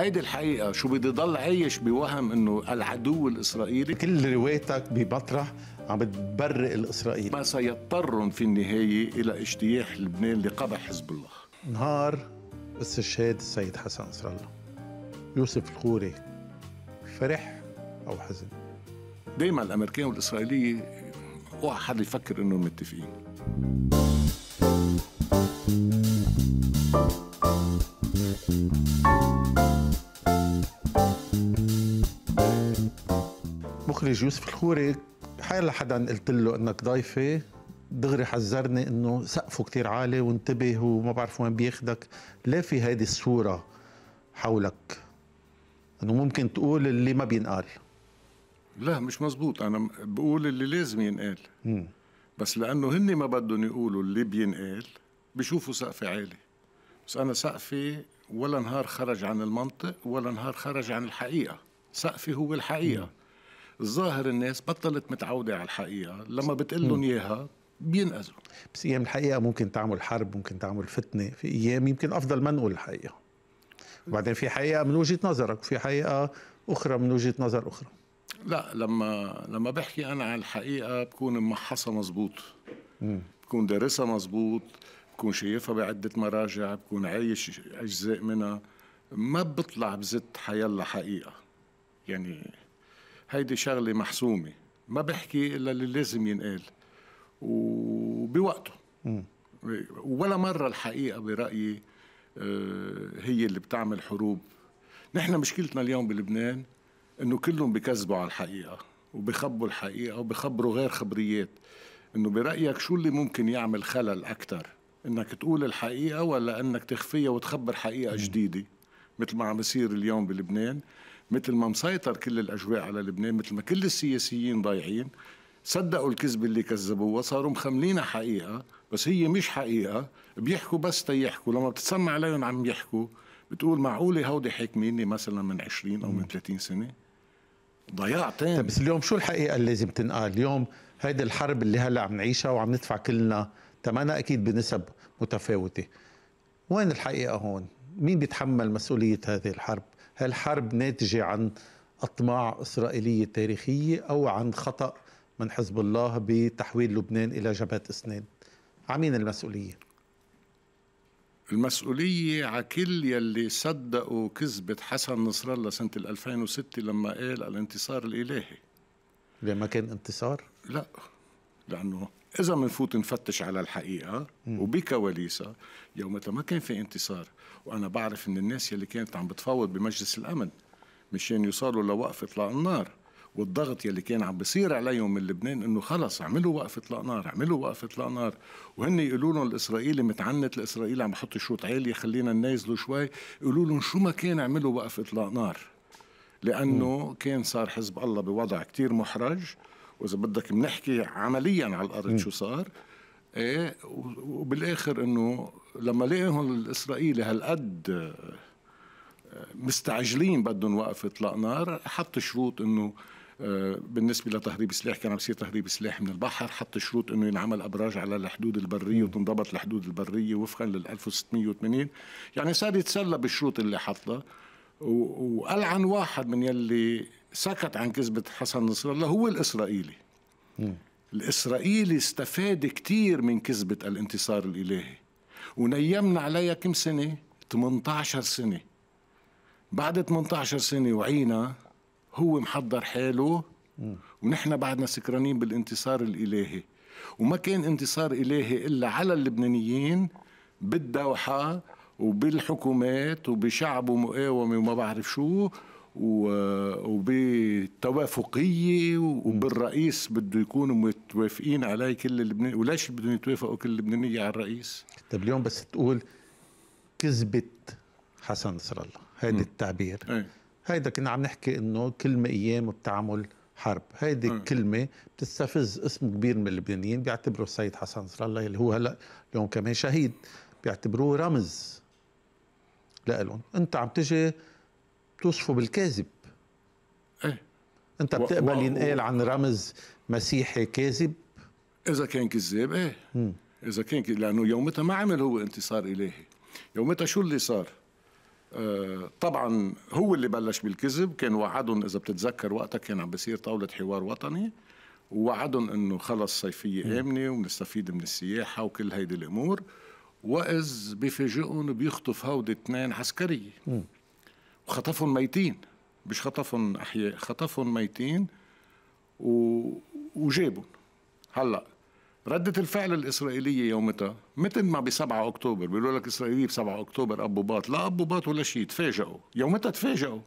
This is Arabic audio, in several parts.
هيدي الحقيقة شو بدي ضل عايش بوهم انه العدو الاسرائيلي كل روايتك بمطرح عم بتبرئ الاسرائيلي ما سيضطرهم في النهاية الى اجتياح لبنان لقبح حزب الله نهار استشهاد السيد حسن نصر الله يوسف الخوري فرح او حزن دايما الامريكان والاسرائيليه اوعى حد يفكر انهم متفقين مخرج يوسف الخوري حال حدا قلت له انك ضيفه دغري حذرني انه سقفه كتير عالي وانتبه وما بعرف وين بياخدك ليه في هيدي الصوره حولك انه ممكن تقول اللي ما بينقال لا مش مزبوط انا بقول اللي لازم ينقال م. بس لانه هن ما بدهم يقولوا اللي بينقال بشوفوا سقفي عالي بس انا سقفي ولا نهار خرج عن المنطق ولا نهار خرج عن الحقيقة سقفي هو الحقيقة الظاهر الناس بطلت متعودة على الحقيقة لما بتقلن إياها بينأذوا بس أيام الحقيقة ممكن تعمل حرب ممكن تعمل فتنة في أيام يمكن أفضل ما نقول الحقيقة وبعدين في حقيقة من وجهة نظرك وفي حقيقة أخرى من وجهة نظر أخرى لا لما لما بحكي أنا عن الحقيقة بكون محصة مزبوط بكون دارسها مزبوط بكون شايفها بعدة مراجع بكون عايش أجزاء منها ما بطلع بزت حيالله حقيقة يعني هيدي شغلة محسومة ما بحكي إلا اللي لازم ينقال وبوقته ولا مرة الحقيقة برأيي آه، هي اللي بتعمل حروب نحن مشكلتنا اليوم بلبنان انه كلهم بكذبوا على الحقيقه وبخبوا الحقيقه وبخبروا غير خبريات انه برايك شو اللي ممكن يعمل خلل اكثر انك تقول الحقيقه ولا انك تخفيها وتخبر حقيقه مم. جديده مثل ما عم بيصير اليوم بلبنان مثل ما مسيطر كل الاجواء على لبنان مثل ما كل السياسيين ضايعين صدقوا الكذبة اللي كذبوها صاروا مخملينها حقيقة بس هي مش حقيقة بيحكوا بس تيحكوا لما بتسمع عليهم عم يحكوا بتقول معقولة هودي حاكميني مثلا من 20 أو من 30 سنة ضياع تام طيب، بس اليوم شو الحقيقة اللي لازم تنقال اليوم هيدي الحرب اللي هلا عم نعيشها وعم ندفع كلنا ثمنها أكيد بنسب متفاوته وين الحقيقة هون؟ مين بيتحمل مسؤولية هذه الحرب؟ هل الحرب ناتجة عن أطماع إسرائيلية تاريخية أو عن خطأ من حزب الله بتحويل لبنان إلى جبهة أسنان؟ عمين المسؤولية؟ المسؤولية على كل يلي صدقوا كذبة حسن نصر الله سنة 2006 لما قال الانتصار الإلهي لما كان انتصار؟ لا لأنه اذا بنفوت نفتش على الحقيقه وبكواليسها يومتها ما كان في انتصار وانا بعرف ان الناس يلي كانت عم بتفاوض بمجلس الامن مشان يوصلوا لوقف اطلاق النار والضغط يلي كان عم بصير عليهم من لبنان انه خلص اعملوا وقف اطلاق نار اعملوا وقف اطلاق نار وهن يقولوا لهم الاسرائيلي متعنت الاسرائيلي عم بحط شوط عالي خلينا ننزله شوي يقولوا لهم شو ما كان اعملوا وقف اطلاق نار لانه م. كان صار حزب الله بوضع كتير محرج واذا بدك بنحكي عمليا على الارض شو صار ايه وبالاخر انه لما لقيهم الاسرائيلي هالقد آه، مستعجلين بدهم وقف اطلاق نار حط شروط انه آه، بالنسبه لتهريب سلاح كان عم يصير تهريب سلاح من البحر حط شروط انه ينعمل ابراج على الحدود البريه وتنضبط الحدود البريه وفقا لل 1680 يعني صار يتسلى بالشروط اللي حطها والعن واحد من يلي سكت عن كذبة حسن نصر الله هو الإسرائيلي م. الإسرائيلي استفاد كتير من كذبة الانتصار الإلهي ونيمنا عليها كم سنة 18 سنة بعد 18 سنة وعينا هو محضر حاله ونحن بعدنا سكرانين بالانتصار الإلهي وما كان انتصار إلهي إلا على اللبنانيين بالدوحة وبالحكومات وبشعب ومقاومة وما بعرف شو وبتوافقيه وبالرئيس بده يكونوا متوافقين عليه كل اللبنانيين وليش بدهم يتوافقوا كل اللبنانيه على الرئيس طب اليوم بس تقول كذبت حسن نصر الله هذا التعبير إيه. هيدا كنا عم نحكي انه كلمه ايام بتعمل حرب هيدي الكلمة إيه. بتستفز اسم كبير من اللبنانيين بيعتبروا السيد حسن نصر الله اللي هو هلا اليوم كمان شهيد بيعتبروه رمز لإلهم انت عم تجي توصفه بالكاذب ايه انت بتقبل و... ينقال عن رمز مسيحي كاذب اذا كان كذاب ايه م. اذا كان كذاب لانه يومتها ما عمل هو انتصار الهي يومتها شو اللي صار آه طبعا هو اللي بلش بالكذب كان وعدهم اذا بتتذكر وقتها كان عم بيصير طاوله حوار وطني ووعدهم انه خلص صيفيه امنه ونستفيد من السياحه وكل هيدي الامور واذ بفاجئهم بيخطف هودي اثنين عسكريه خطفهم ميتين مش خطفهم احياء خطفهم ميتين و... وجابهم هلا ردة الفعل الإسرائيلية يومتها مثل ما ب 7 أكتوبر بيقولوا لك إسرائيلية ب 7 أكتوبر أبو باط لا أبو باط ولا شيء تفاجئوا يومتها تفاجئوا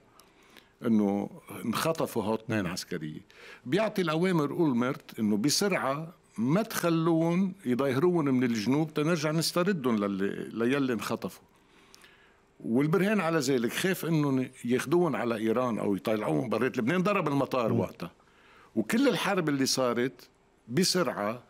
انه انخطفوا هو اثنين عسكريه بيعطي الاوامر اولمرت انه بسرعه ما تخلون يضايروهم من الجنوب تنرجع نستردهم للي ليلي انخطفوا والبرهان على ذلك خاف انه ياخذوهم على ايران او يطلعوهم برات لبنان ضرب المطار وقتها وكل الحرب اللي صارت بسرعه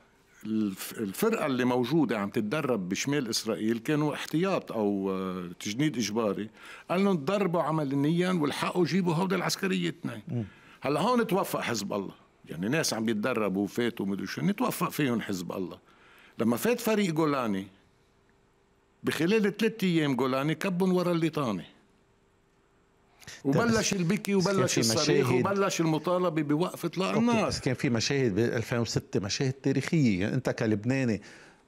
الفرقه اللي موجوده عم تتدرب بشمال اسرائيل كانوا احتياط او آه، تجنيد اجباري قال لهم ضربوا عمليا والحقوا جيبوا هودي العسكريه اثنين هلا هون توفق حزب الله يعني ناس عم يتدربوا وفاتوا ومدري شو توفق فيهم حزب الله لما فات فريق جولاني بخلال ثلاث ايام جولاني كبن ورا الليطانه وبلش البكي وبلش الصريخ وبلش المطالبه بوقف اطلاق النار كان في مشاهد ب 2006 مشاهد تاريخيه يعني انت كلبناني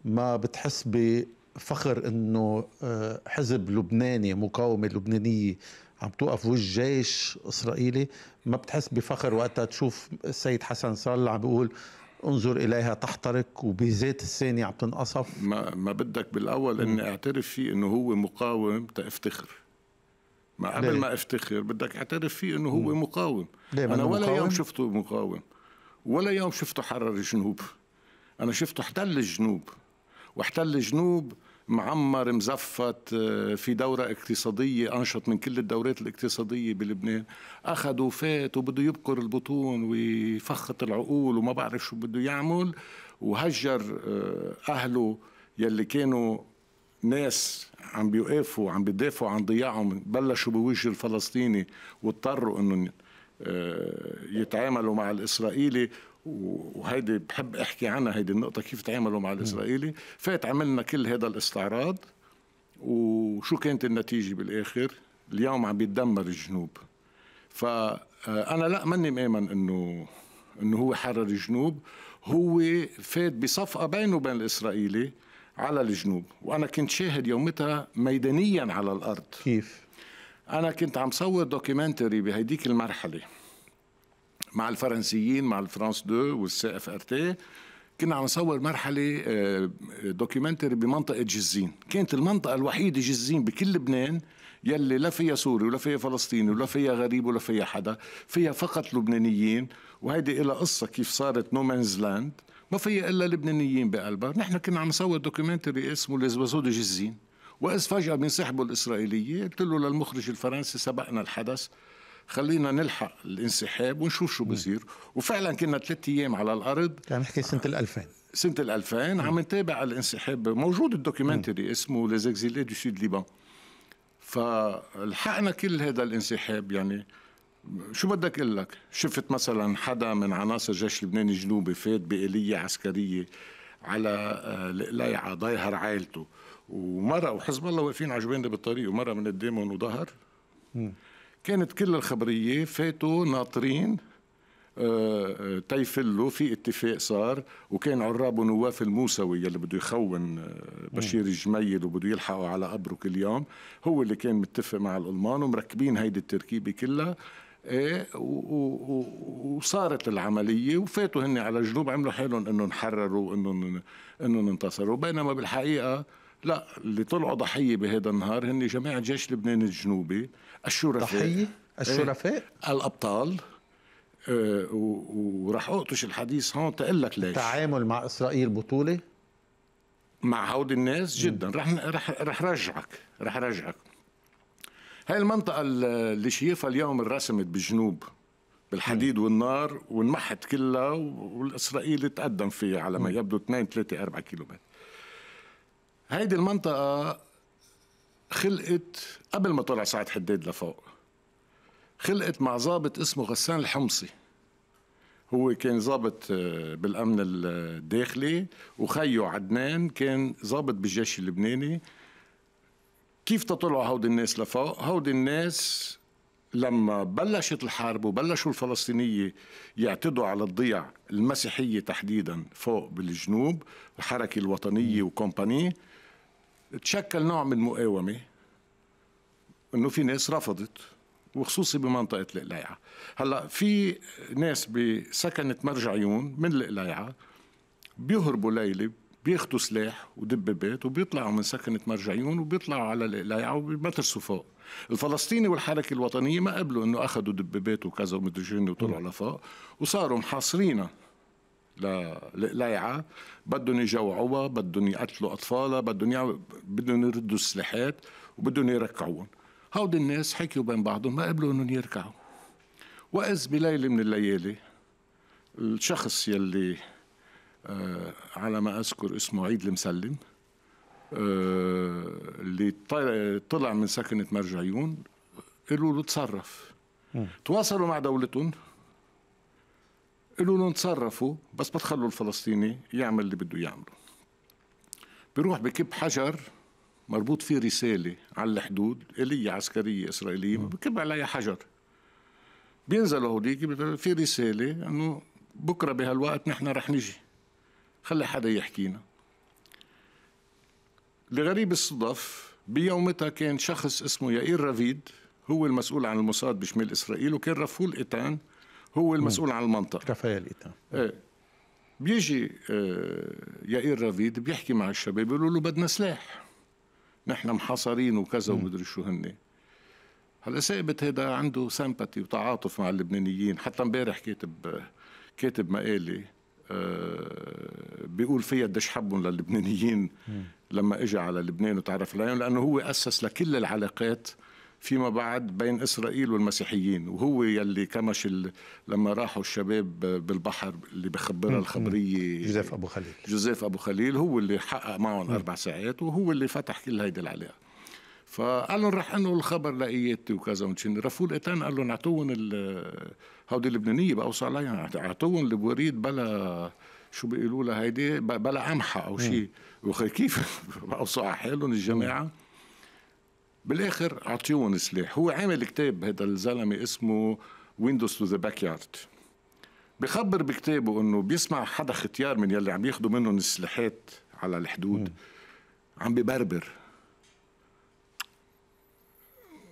ما بتحس بفخر انه آه، حزب لبناني مقاومه لبنانيه عم توقف وجه جيش اسرائيلي ما بتحس بفخر وقتها تشوف السيد حسن صالح عم بيقول انظر اليها تحترق وبذات الثاني عم تنقصف ما, ما بدك بالاول اني اعترف فيه انه هو مقاوم تفتخر ما قبل ما افتخر بدك اعترف فيه انه هو مقاوم انا ولا مقاوم؟ يوم شفته مقاوم ولا يوم شفته حرر الجنوب انا شفته احتل الجنوب واحتل الجنوب معمر مزفت آه، في دورة اقتصادية أنشط من كل الدورات الاقتصادية بلبنان أخذ وفات وبده يبكر البطون ويفخط العقول وما بعرف شو بده يعمل وهجر آه، أهله يلي كانوا ناس عم بيوقفوا عم بيدافعوا عن ضياعهم بلشوا بوجه الفلسطيني واضطروا انهم آه، يتعاملوا مع الاسرائيلي وهيدي بحب احكي عنها هيدي النقطه كيف تعاملوا مع الاسرائيلي فات عملنا كل هذا الاستعراض وشو كانت النتيجه بالاخر اليوم عم بيتدمر الجنوب فانا آه، لا ماني مامن انه انه هو حرر الجنوب هو فات بصفقه بينه وبين الاسرائيلي على الجنوب وانا كنت شاهد يومتها ميدانيا على الارض كيف انا كنت عم صور دوكيومنتري بهديك المرحله مع الفرنسيين مع الفرانس دو والسي اف ار تي كنا عم نصور مرحلة آه، دوكيومنتري بمنطقة جزين كانت المنطقة الوحيدة جزين بكل لبنان يلي لا فيها سوري ولا فيها فلسطيني ولا فيها غريب ولا فيها حدا فيها فقط لبنانيين وهيدي إلى قصة كيف صارت نومانز لاند ما فيها إلا لبنانيين بقلبها نحن كنا عم نصور دوكيومنتري اسمه لزوازو دو جزين وإذ فجأة بينسحبوا الإسرائيلية قلت له للمخرج الفرنسي سبقنا الحدث خلينا نلحق الانسحاب ونشوف شو بصير وفعلا كنا ثلاث ايام على الارض كان نحكي سنه 2000 سنه 2000 عم نتابع الانسحاب موجود الدوكيومنتري اسمه ليزيكزيلي دو سود ليبان فلحقنا كل هذا الانسحاب يعني شو بدك اقول لك شفت مثلا حدا من عناصر جيش لبنان الجنوبي فات بآلية عسكريه على القلايعة آه، ضيهر عائلته ومره وحزب الله واقفين على جبيننا بالطريق ومره من قدامهم وظهر كانت كل الخبريه فاتوا ناطرين آه، آه، تيفلوا في اتفاق صار وكان عراب ونواف الموسوي يلي بده يخون آه، بشير الجميل وبده يلحقه على قبره كل يوم هو اللي كان متفق مع الالمان ومركبين هيدي التركيبه كلها ايه وصارت العمليه وفاتوا هن على جنوب عملوا حالهم انهم حرروا انهم انهم انتصروا بينما بالحقيقه لا اللي طلعوا ضحيه بهذا النهار هن جماعه جيش لبنان الجنوبي الشرفاء ضحية الشرفاء إيه؟ الأبطال إيه، وراح أقطش الحديث هون تقول لك ليش التعامل مع إسرائيل بطولة مع هودي الناس جدا رح رح رح رجعك رح رجعك هاي المنطقة اللي شايفها اليوم انرسمت بالجنوب بالحديد والنار وانمحت كلها والاسرائيلي تقدم فيها على ما يبدو 2 3 4 كيلومتر هيدي المنطقة خلقت قبل ما طلع سعد حداد لفوق خلقت مع ضابط اسمه غسان الحمصي هو كان ضابط آه، بالامن الداخلي وخيو عدنان كان ضابط بالجيش اللبناني كيف تطلعوا هودي الناس لفوق هودي الناس لما بلشت الحرب وبلشوا الفلسطينية يعتدوا على الضيع المسيحية تحديدا فوق بالجنوب الحركة الوطنية وكومباني تشكل نوع من المقاومه انه في ناس رفضت وخصوصي بمنطقه القلايعه هلا في ناس بسكنه مرجعيون من القلايعه بيهربوا ليله بياخذوا سلاح ودبابات وبيطلعوا من سكنة مرجعيون وبيطلعوا على القلايعة وبيمترسوا فوق الفلسطيني والحركة الوطنية ما قبلوا انه اخذوا دبابات وكذا ومدري وطلعوا لفوق وصاروا محاصرينا للقليعه بدهم يجوعوها بدهم يقتلوا اطفالها بدهم يعو... بدهم يردوا السلاحات وبدهم يركعوهم هودي الناس حكيوا بين بعضهم ما قبلوا انهم يركعوا واذ بليله من الليالي الشخص يلي آه على ما اذكر اسمه عيد المسلم آه اللي طلع من سكنه مرجعيون قالوا له تصرف تواصلوا مع دولتهم قالوا لهم تصرفوا بس ما تخلوا الفلسطيني يعمل اللي بده يعمله بيروح بكب حجر مربوط فيه رسالة على الحدود آلية عسكرية إسرائيلية بكب عليها حجر بينزلوا هوديك في رسالة أنه بكرة بهالوقت نحن رح نجي خلي حدا يحكينا لغريب الصدف بيومتها كان شخص اسمه يائير رافيد هو المسؤول عن الموساد بشمال إسرائيل وكان رفول إيتان هو المسؤول مم. عن المنطقه رافائيل ايه بيجي آه، يائير رافيد بيحكي مع الشباب بيقولوا له بدنا سلاح نحن محاصرين وكذا ومدري شو هن هلا ثابت هيدا عنده سمباتي وتعاطف مع اللبنانيين حتى امبارح كاتب كاتب مقالي آه، بيقول فيها قديش حبهم للبنانيين لما اجى على لبنان وتعرف عليهم لانه هو اسس لكل العلاقات فيما بعد بين إسرائيل والمسيحيين وهو يلي كمش لما راحوا الشباب بالبحر اللي بخبرها الخبرية جوزيف أبو خليل جوزيف أبو خليل هو اللي حقق معهم أربع ساعات وهو اللي فتح كل هيدي العلاقة فقال لهم رح انه الخبر لقيتي وكذا ومشين رفوا اتان قال لهم اعطوهم هودي اللبنانيه بقوصوا عليها اعطوهم البوريد بلا شو بيقولوا لها هيدي بلا قمحه او شيء وكيف بقوصوا على حالهم الجماعه بالاخر اعطيهم سلاح هو عامل كتاب هذا الزلمه اسمه ويندوز تو ذا باك يارد بخبر بكتابه انه بيسمع حدا ختيار من يلي عم ياخذوا منهم السلاحات على الحدود عم ببربر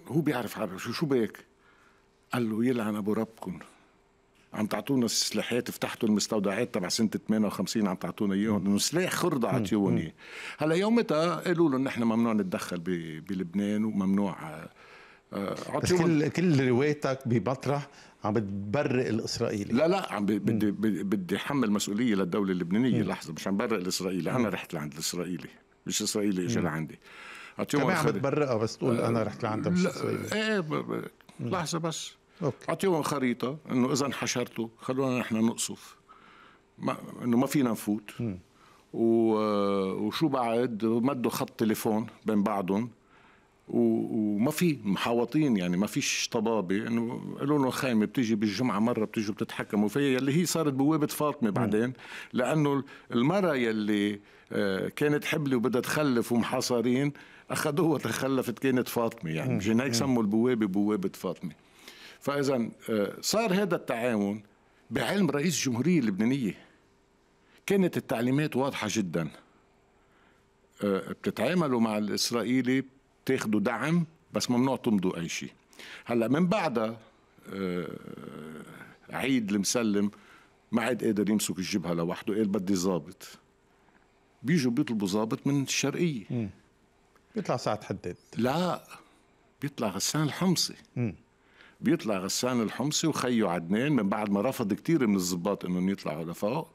هو بيعرف عربي شو شو بك قال له يلعن ابو ربكم عم تعطونا السلاحات فتحتوا المستودعات تبع سنه 58 عم تعطونا اياهم انه سلاح خرده عطيوني هلا يومتها قالوا لهم نحن ممنوع نتدخل بلبنان وممنوع آه، آه، بس كل كل روايتك بمطرح عم بتبرئ الاسرائيلي لا لا عم بدي بدي حمل مسؤوليه للدوله اللبنانيه لحظه مش عم برئ الاسرائيلي انا رحت لعند الاسرائيلي مش اسرائيلي اجى لعندي كمان عم بتبرئها بس تقول انا رحت لعندها مش اسرائيلي ايه لحظه بس اعطيهم خريطه انه اذا انحشرتوا خلونا نحن نقصف ما انه ما فينا نفوت و... وشو بعد مدوا خط تليفون بين بعضهم و... وما في محاوطين يعني ما فيش طبابه انه قالوا له خايمه بتيجي بالجمعه مره بتيجي بتتحكموا فيها يلي هي صارت بوابه فاطمه بعدين لانه المره يلي آه، كانت حبلي وبدها تخلف ومحاصرين اخذوها تخلفت كانت فاطمه يعني مشان هيك سموا البوابه بوابه فاطمه فاذا آه، صار هذا التعاون بعلم رئيس الجمهوريه اللبنانيه كانت التعليمات واضحه جدا آه، بتتعاملوا مع الاسرائيلي بتاخذوا دعم بس ممنوع تمضوا اي شيء هلا من بعدها آه، عيد المسلم ما عاد قادر يمسك الجبهه لوحده قال بدي ظابط بيجوا بيطلبوا ظابط من الشرقيه بيطلع سعد حداد لا بيطلع غسان الحمصي بيطلع غسان الحمصي وخيو عدنان من بعد ما رفض كثير من الضباط انهم يطلعوا لفوق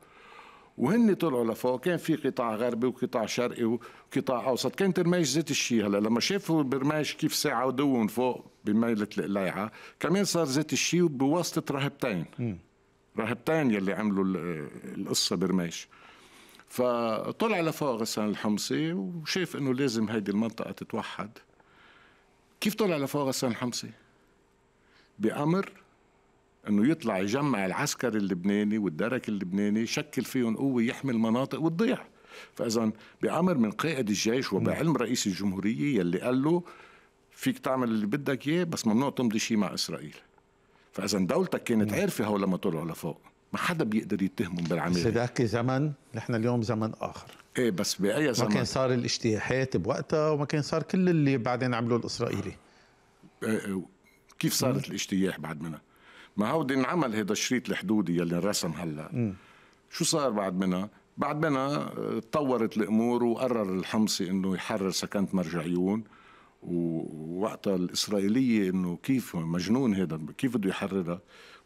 وهن طلعوا لفوق كان في قطاع غربي وقطاع شرقي وقطاع اوسط كانت رمايش ذات الشيء هلا لما شافوا برمايش كيف ساعدوه من فوق بميله القليعه كمان صار ذات الشيء بواسطه رهبتين رهبتين يلي عملوا القصه برمايش فطلع لفوق غسان الحمصي وشاف انه لازم هيدي المنطقه تتوحد كيف طلع لفوق غسان الحمصي؟ بأمر انه يطلع يجمع العسكر اللبناني والدرك اللبناني يشكل فيهم قوه يحمي المناطق وتضيع فاذا بامر من قائد الجيش نعم. وبعلم رئيس الجمهوريه يلي قال له فيك تعمل اللي بدك اياه بس ممنوع تمضي شيء مع اسرائيل فاذا دولتك كانت نعم. عارفه هول لما طلعوا لفوق ما حدا بيقدر يتهمهم بالعمليه بس هداك زمن نحن اليوم زمن اخر ايه بس باي زمن ما كان صار الاجتياحات بوقتها وما كان صار كل اللي بعدين عملوه الاسرائيلي آه، آه، كيف صارت الاجتياح بعد منها ما هو انعمل هذا الشريط الحدودي يلي انرسم هلا شو صار بعد منها بعد منها تطورت آه، الامور وقرر الحمصي انه يحرر سكنة مرجعيون ووقتها الاسرائيليه انه كيف مجنون هذا كيف بده يحررها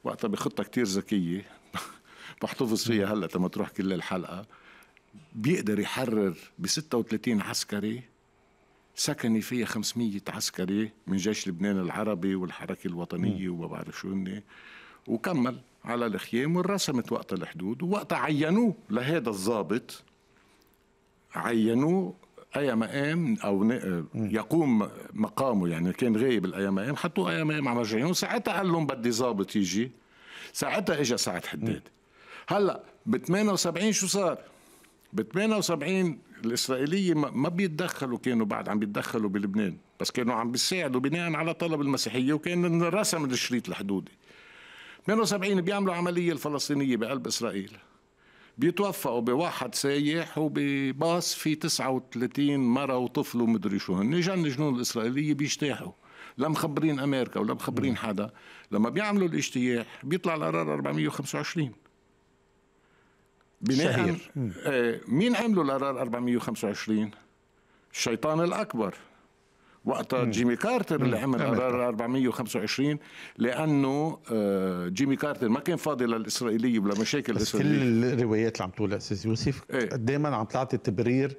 وقتها بخطه كتير ذكيه بحتفظ فيها هلا لما تروح كل الحلقه بيقدر يحرر ب 36 عسكري سكني فيها 500 عسكري من جيش لبنان العربي والحركة الوطنية وما بعرف شو هن وكمل على الخيام ورسمت وقت الحدود ووقتها عينوه لهذا الضابط عينوه اي ام او يقوم مقامه يعني كان غايب الاي ام حطوه اي ام على مرجعين وساعتها قال لهم بدي ضابط يجي ساعتها اجى سعد حداد هلا ب 78 شو صار؟ ب 78 الإسرائيلية ما بيتدخلوا كانوا بعد عم بيتدخلوا بلبنان بس كانوا عم بيساعدوا بناء على طلب المسيحية وكان رسم الشريط الحدودي 78 بيعملوا عملية الفلسطينية بقلب إسرائيل بيتوفقوا بواحد سايح وبباص في 39 مرة وطفل ومدري شو هن جن الجنود الإسرائيلية بيجتاحوا لا مخبرين أمريكا ولا مخبرين حدا لما بيعملوا الاجتياح بيطلع القرار 425 بناء شهير. آه، مين عملوا القرار 425 الشيطان الاكبر وقتها جيمي كارتر اللي عمل قرار 425 لانه آه، جيمي كارتر ما كان فاضي للاسرائيليه ولا مشاكل بس الاسرائيليه كل الروايات اللي عم تقولها استاذ يوسف ايه؟ دائما عم تعطي تبرير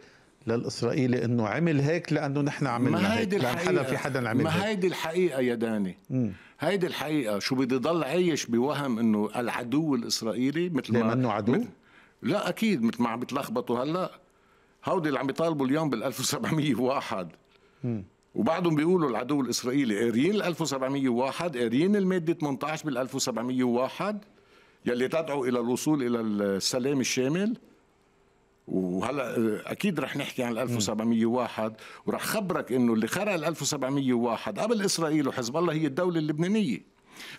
للاسرائيلي انه عمل هيك لانه نحن عملنا ما هيدي الحقيقه حدا في حدا عمل ما هيدي الحقيقه يا داني هيدي الحقيقه شو بدي ضل عايش بوهم انه العدو الاسرائيلي مثل ما انه عدو لا اكيد مثل ما عم بتلخبطوا هلا هودي اللي عم يطالبوا اليوم بال 1701 وبعدهم بيقولوا العدو الاسرائيلي قاريين ال 1701 قاريين الماده 18 بال 1701 يلي تدعو الى الوصول الى السلام الشامل وهلا آه، اكيد رح نحكي عن ال 1701 ورح خبرك انه اللي خرق ال 1701 قبل اسرائيل وحزب الله هي الدوله اللبنانيه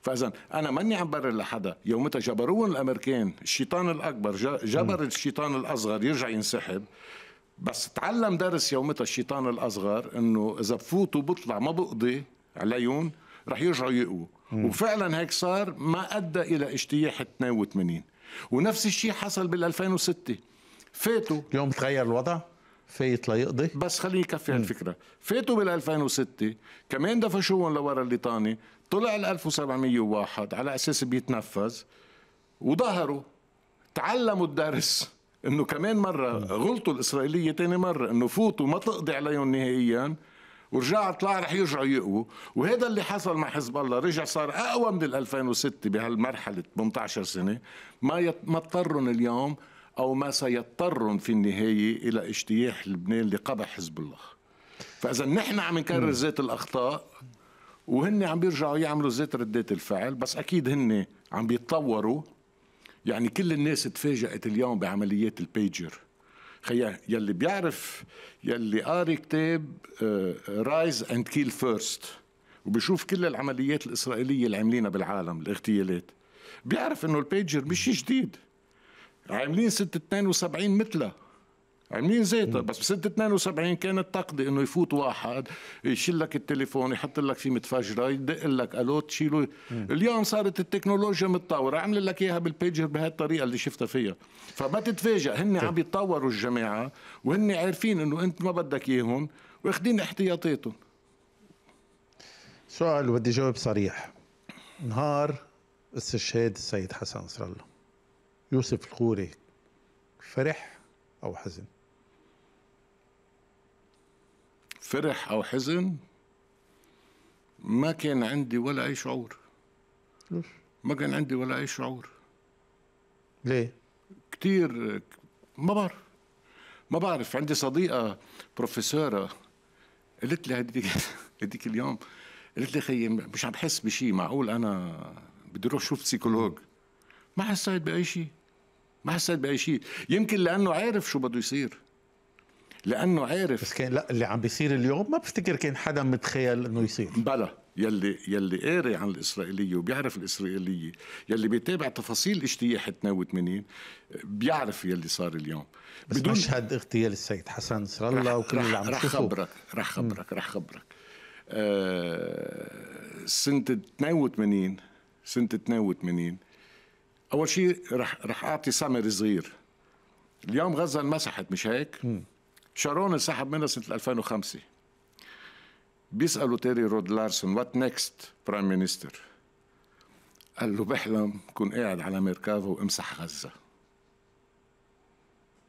فاذا انا ماني عم برر لحدا يومتها جبروهم الامريكان الشيطان الاكبر جبر الشيطان الاصغر يرجع ينسحب بس تعلم درس يومتها الشيطان الاصغر انه اذا بفوت وبطلع ما بقضي عليهم رح يرجعوا يقووا وفعلا هيك صار ما ادى الى اجتياح 82 ونفس الشيء حصل بال 2006 فاتوا يوم تغير الوضع فايت ليقضي بس خليني يكفي هالفكره فاتوا بال 2006 كمان دفشوهم لورا الليطاني طلع ال 1701 على اساس بيتنفذ وظهروا تعلموا الدرس انه كمان مره غلطوا الاسرائيليه تاني مره انه فوتوا ما تقضي عليهم نهائيا ورجع طلع رح يرجعوا يقووا وهذا اللي حصل مع حزب الله رجع صار اقوى من ال 2006 بهالمرحله 18 سنه ما ما اضطرهم اليوم او ما سيضطرهم في النهايه الى اجتياح لبنان لقبح حزب الله فاذا نحن عم نكرر ذات الاخطاء وهن عم بيرجعوا يعملوا ذات ردات الفعل بس اكيد هن عم بيتطوروا يعني كل الناس تفاجأت اليوم بعمليات البيجر خيا يلي بيعرف يلي قاري كتاب رايز اند كيل فيرست وبشوف كل العمليات الاسرائيليه اللي عاملينها بالعالم الاغتيالات بيعرف انه البيجر مش جديد عاملين سنه 72 مثلها عاملين يعني زيطه بس بسنه 72 كانت تقضي انه يفوت واحد يشيل لك التليفون يحط لك فيه متفجره يدق لك الو تشيله اليوم صارت التكنولوجيا متطوره عمل لك اياها بالبيجر بهالطريقه اللي شفتها فيها فما تتفاجئ هن طيب. عم يتطوروا الجماعه وهن عارفين انه انت ما بدك اياهم واخدين احتياطاتهم سؤال بدي جواب صريح نهار استشهاد السيد حسن نصر الله يوسف الخوري فرح او حزن فرح او حزن ما كان عندي ولا اي شعور ما كان عندي ولا اي شعور ليه كثير ما بعرف ما بعرف عندي صديقه بروفيسوره قالت لي هديك هديك اليوم قالت لي خيي مش عم بحس بشيء معقول انا بدي اروح شوف بسيكولوج ما حسيت باي شيء ما حسيت باي شيء يمكن لانه عارف شو بده يصير لانه عارف بس كان لا اللي عم بيصير اليوم ما بفتكر كان حدا متخيل انه يصير بلا يلي يلي قاري عن الاسرائيليه وبيعرف الاسرائيليه يلي بيتابع تفاصيل اجتياح 82 بيعرف يلي صار اليوم بس بدون مشهد اغتيال السيد حسن نصر الله وكل اللي عم رح خبرك رح خبرك رح آه، خبرك سنه 82 سنه 82 اول شيء رح رح اعطي سمر صغير اليوم غزه انمسحت مش هيك؟ م. شارون انسحب منها سنه 2005 بيسالوا تيري رود لارسون وات نيكست برايم مينستر قال له بحلم كون قاعد على ميركافا وامسح غزه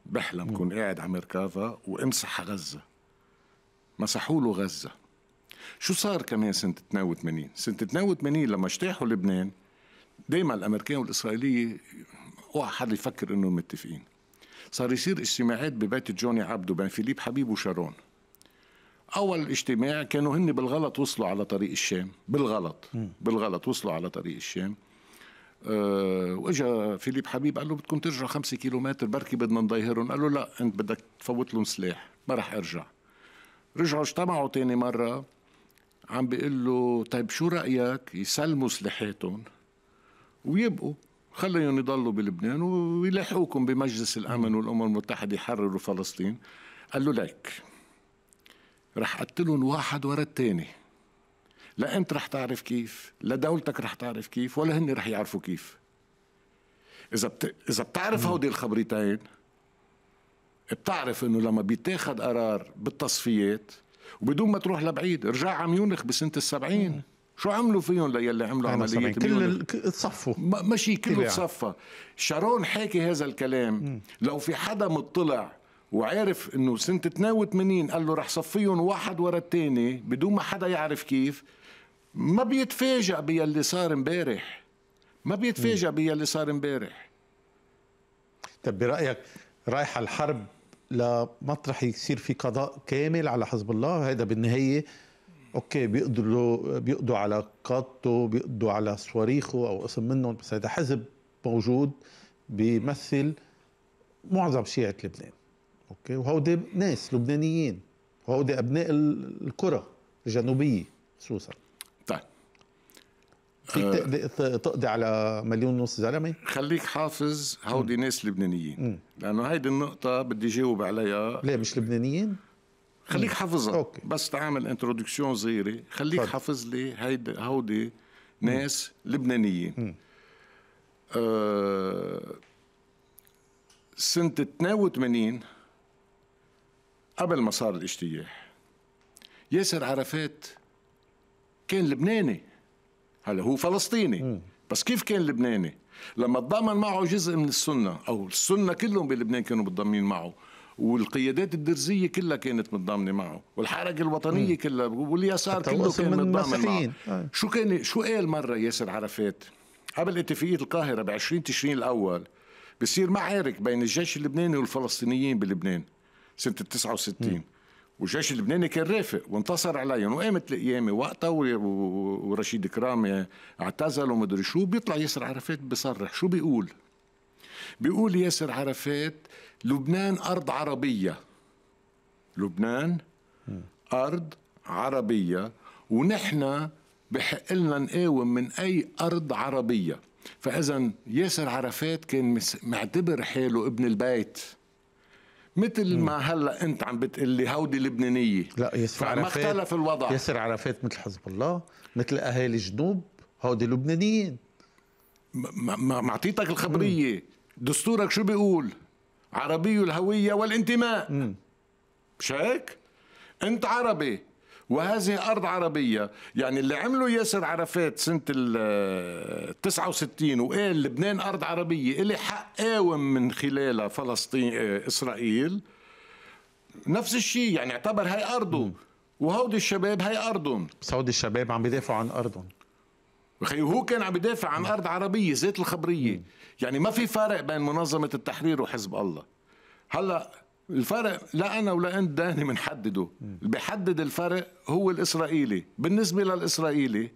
بحلم كون قاعد على ميركافا وامسح غزه مسحوا له غزه شو صار كمان سنه 82 سنه 82 لما اجتاحوا لبنان دائما الامريكان والاسرائيليه اوعى حد يفكر انهم متفقين صار يصير اجتماعات ببيت جوني عبده بين فيليب حبيب وشارون اول اجتماع كانوا هن بالغلط وصلوا على طريق الشام بالغلط م. بالغلط وصلوا على طريق الشام أه واجا فيليب حبيب قال له بدكم ترجعوا خمسة كيلومتر بركي بدنا نضيهرهم قال له لا انت بدك تفوت لهم سلاح ما راح ارجع رجعوا اجتمعوا تاني مرة عم بيقول له طيب شو رأيك يسلموا سلاحاتهم ويبقوا خليهم يضلوا بلبنان ويلحقوكم بمجلس الامن والامم المتحده يحرروا فلسطين قال له ليك رح قتلهم واحد ورا الثاني لا انت رح تعرف كيف لا دولتك رح تعرف كيف ولا هن رح يعرفوا كيف اذا بت... اذا بتعرف هودي الخبرتين بتعرف انه لما بيتاخد قرار بالتصفيات وبدون ما تروح لبعيد رجع عم يونخ بسنه السبعين شو عملوا فيهم ليلي عملوا عملية كل تصفوا ماشي كله تصفى شارون حاكي هذا الكلام م. لو في حدا مطلع وعارف انه سنة 82 قال له رح صفيهم واحد ورا الثاني بدون ما حدا يعرف كيف ما بيتفاجئ باللي صار امبارح ما بيتفاجئ باللي صار امبارح طب برايك رايحه الحرب لمطرح يصير في قضاء كامل على حزب الله هذا بالنهايه اوكي بيقدروا بيقضوا على قادته بيقضوا على صواريخه او قسم منهم بس هذا حزب موجود بيمثل معظم شيعة لبنان اوكي وهودي ناس لبنانيين وهودي ابناء الكرة الجنوبية خصوصا طيب فيك آه، تقضي على مليون ونص زلمه خليك حافظ هودي ناس لبنانيين لانه هيدي النقطه بدي جاوب عليها ليه مش لبنانيين خليك حافظها أوكي. بس تعمل انترودكسيون صغيره خليك حافظ لي هيدا هودي ناس مم. لبنانيه سنه 82 قبل ما صار الاجتياح ياسر عرفات كان لبناني هلا هو فلسطيني مم. بس كيف كان لبناني لما تضامن معه جزء من السنه او السنه كلهم بلبنان كانوا متضامنين معه والقيادات الدرزيه كلها كانت متضامنه معه والحركه الوطنيه كلها واليسار كله كان متضامن معه آه. شو كان شو قال مره ياسر عرفات قبل اتفاقيه القاهره ب 20 تشرين الاول بصير معارك بين الجيش اللبناني والفلسطينيين بلبنان سنه 69 والجيش اللبناني كان رافق وانتصر عليهم وقامت القيامه وقتها ورشيد كرامي اعتزل ومدري شو بيطلع ياسر عرفات بيصرح شو بيقول بيقول ياسر عرفات لبنان أرض عربية لبنان أرض عربية ونحن بحق لنا نقاوم من أي أرض عربية فإذا ياسر عرفات كان معتبر حاله ابن البيت مثل ما هلا انت عم لي هودي لبنانيه لا ياسر عرفات اختلف الوضع ياسر عرفات مثل حزب الله مثل اهالي جنوب هودي لبنانيين معطيتك الخبريه دستورك شو بيقول عربي الهوية والانتماء مش هيك؟ أنت عربي وهذه أرض عربية يعني اللي عمله ياسر عرفات سنة ال 69 وقال لبنان أرض عربية إلي حق قاوم من خلالها فلسطين آه، إسرائيل نفس الشيء يعني اعتبر هاي أرضه وهودي الشباب هي أرضهم بس هودي الشباب عم بيدافعوا عن أرضهم وخي وهو كان عم يدافع عن نعم. ارض عربيه ذات الخبريه يعني ما في فرق بين منظمه التحرير وحزب الله هلا الفرق لا انا ولا انت داني بنحدده اللي بيحدد الفرق هو الاسرائيلي بالنسبه للاسرائيلي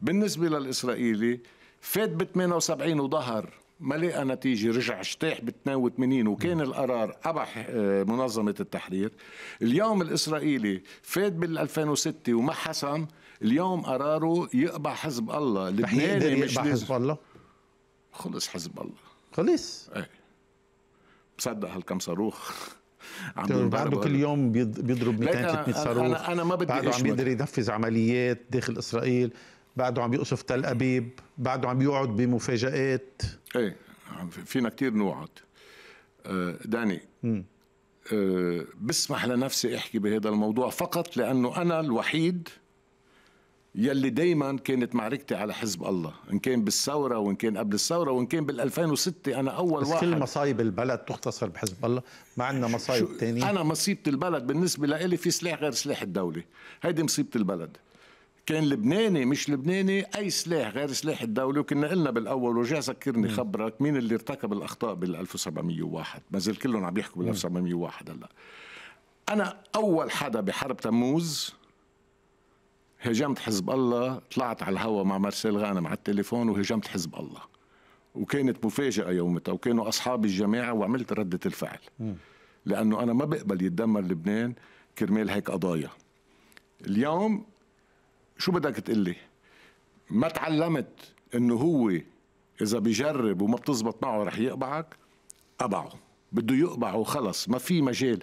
بالنسبه للاسرائيلي فات ب 78 وظهر ما لقى نتيجة رجع اجتاح ب 82 وكان القرار أبح آه، منظمة التحرير اليوم الإسرائيلي فات بال 2006 وما حسم اليوم قراره يقبع حزب الله لبناني مش يقبع حزب الله خلص حزب الله خلص ايه بصدق هالكم صاروخ عم بعده كل يوم بيضرب 200 300 صاروخ انا انا ما بدي بعده عم بيقدر ينفذ عمليات داخل اسرائيل بعده عم يقصف تل ابيب بعده عم يقعد بمفاجات ايه فينا كثير نوعد آه، داني م. آه، بسمح لنفسي احكي بهذا الموضوع فقط لانه انا الوحيد يلي دايما كانت معركتي على حزب الله ان كان بالثوره وان كان قبل الثوره وان كان بال2006 انا اول بس واحد كل مصايب البلد تختصر بحزب الله ما عندنا مصايب ثانيه انا مصيبه البلد بالنسبه لي في سلاح غير سلاح الدوله هيدي مصيبه البلد كان لبناني مش لبناني اي سلاح غير سلاح الدوله وكنا قلنا بالاول ورجع سكرني خبرك مين اللي ارتكب الاخطاء بال1701 ما زال كلهم عم يحكوا بال1701 هلا انا اول حدا بحرب تموز هاجمت حزب الله طلعت على الهواء مع مارسيل غانم على التليفون وهاجمت حزب الله وكانت مفاجأة يومتها وكانوا أصحاب الجماعة وعملت ردة الفعل لأنه أنا ما بقبل يتدمر لبنان كرمال هيك قضايا اليوم شو بدك تقلي ما تعلمت انه هو اذا بجرب وما بتزبط معه رح يقبعك قبعه بده يقبعه خلص ما في مجال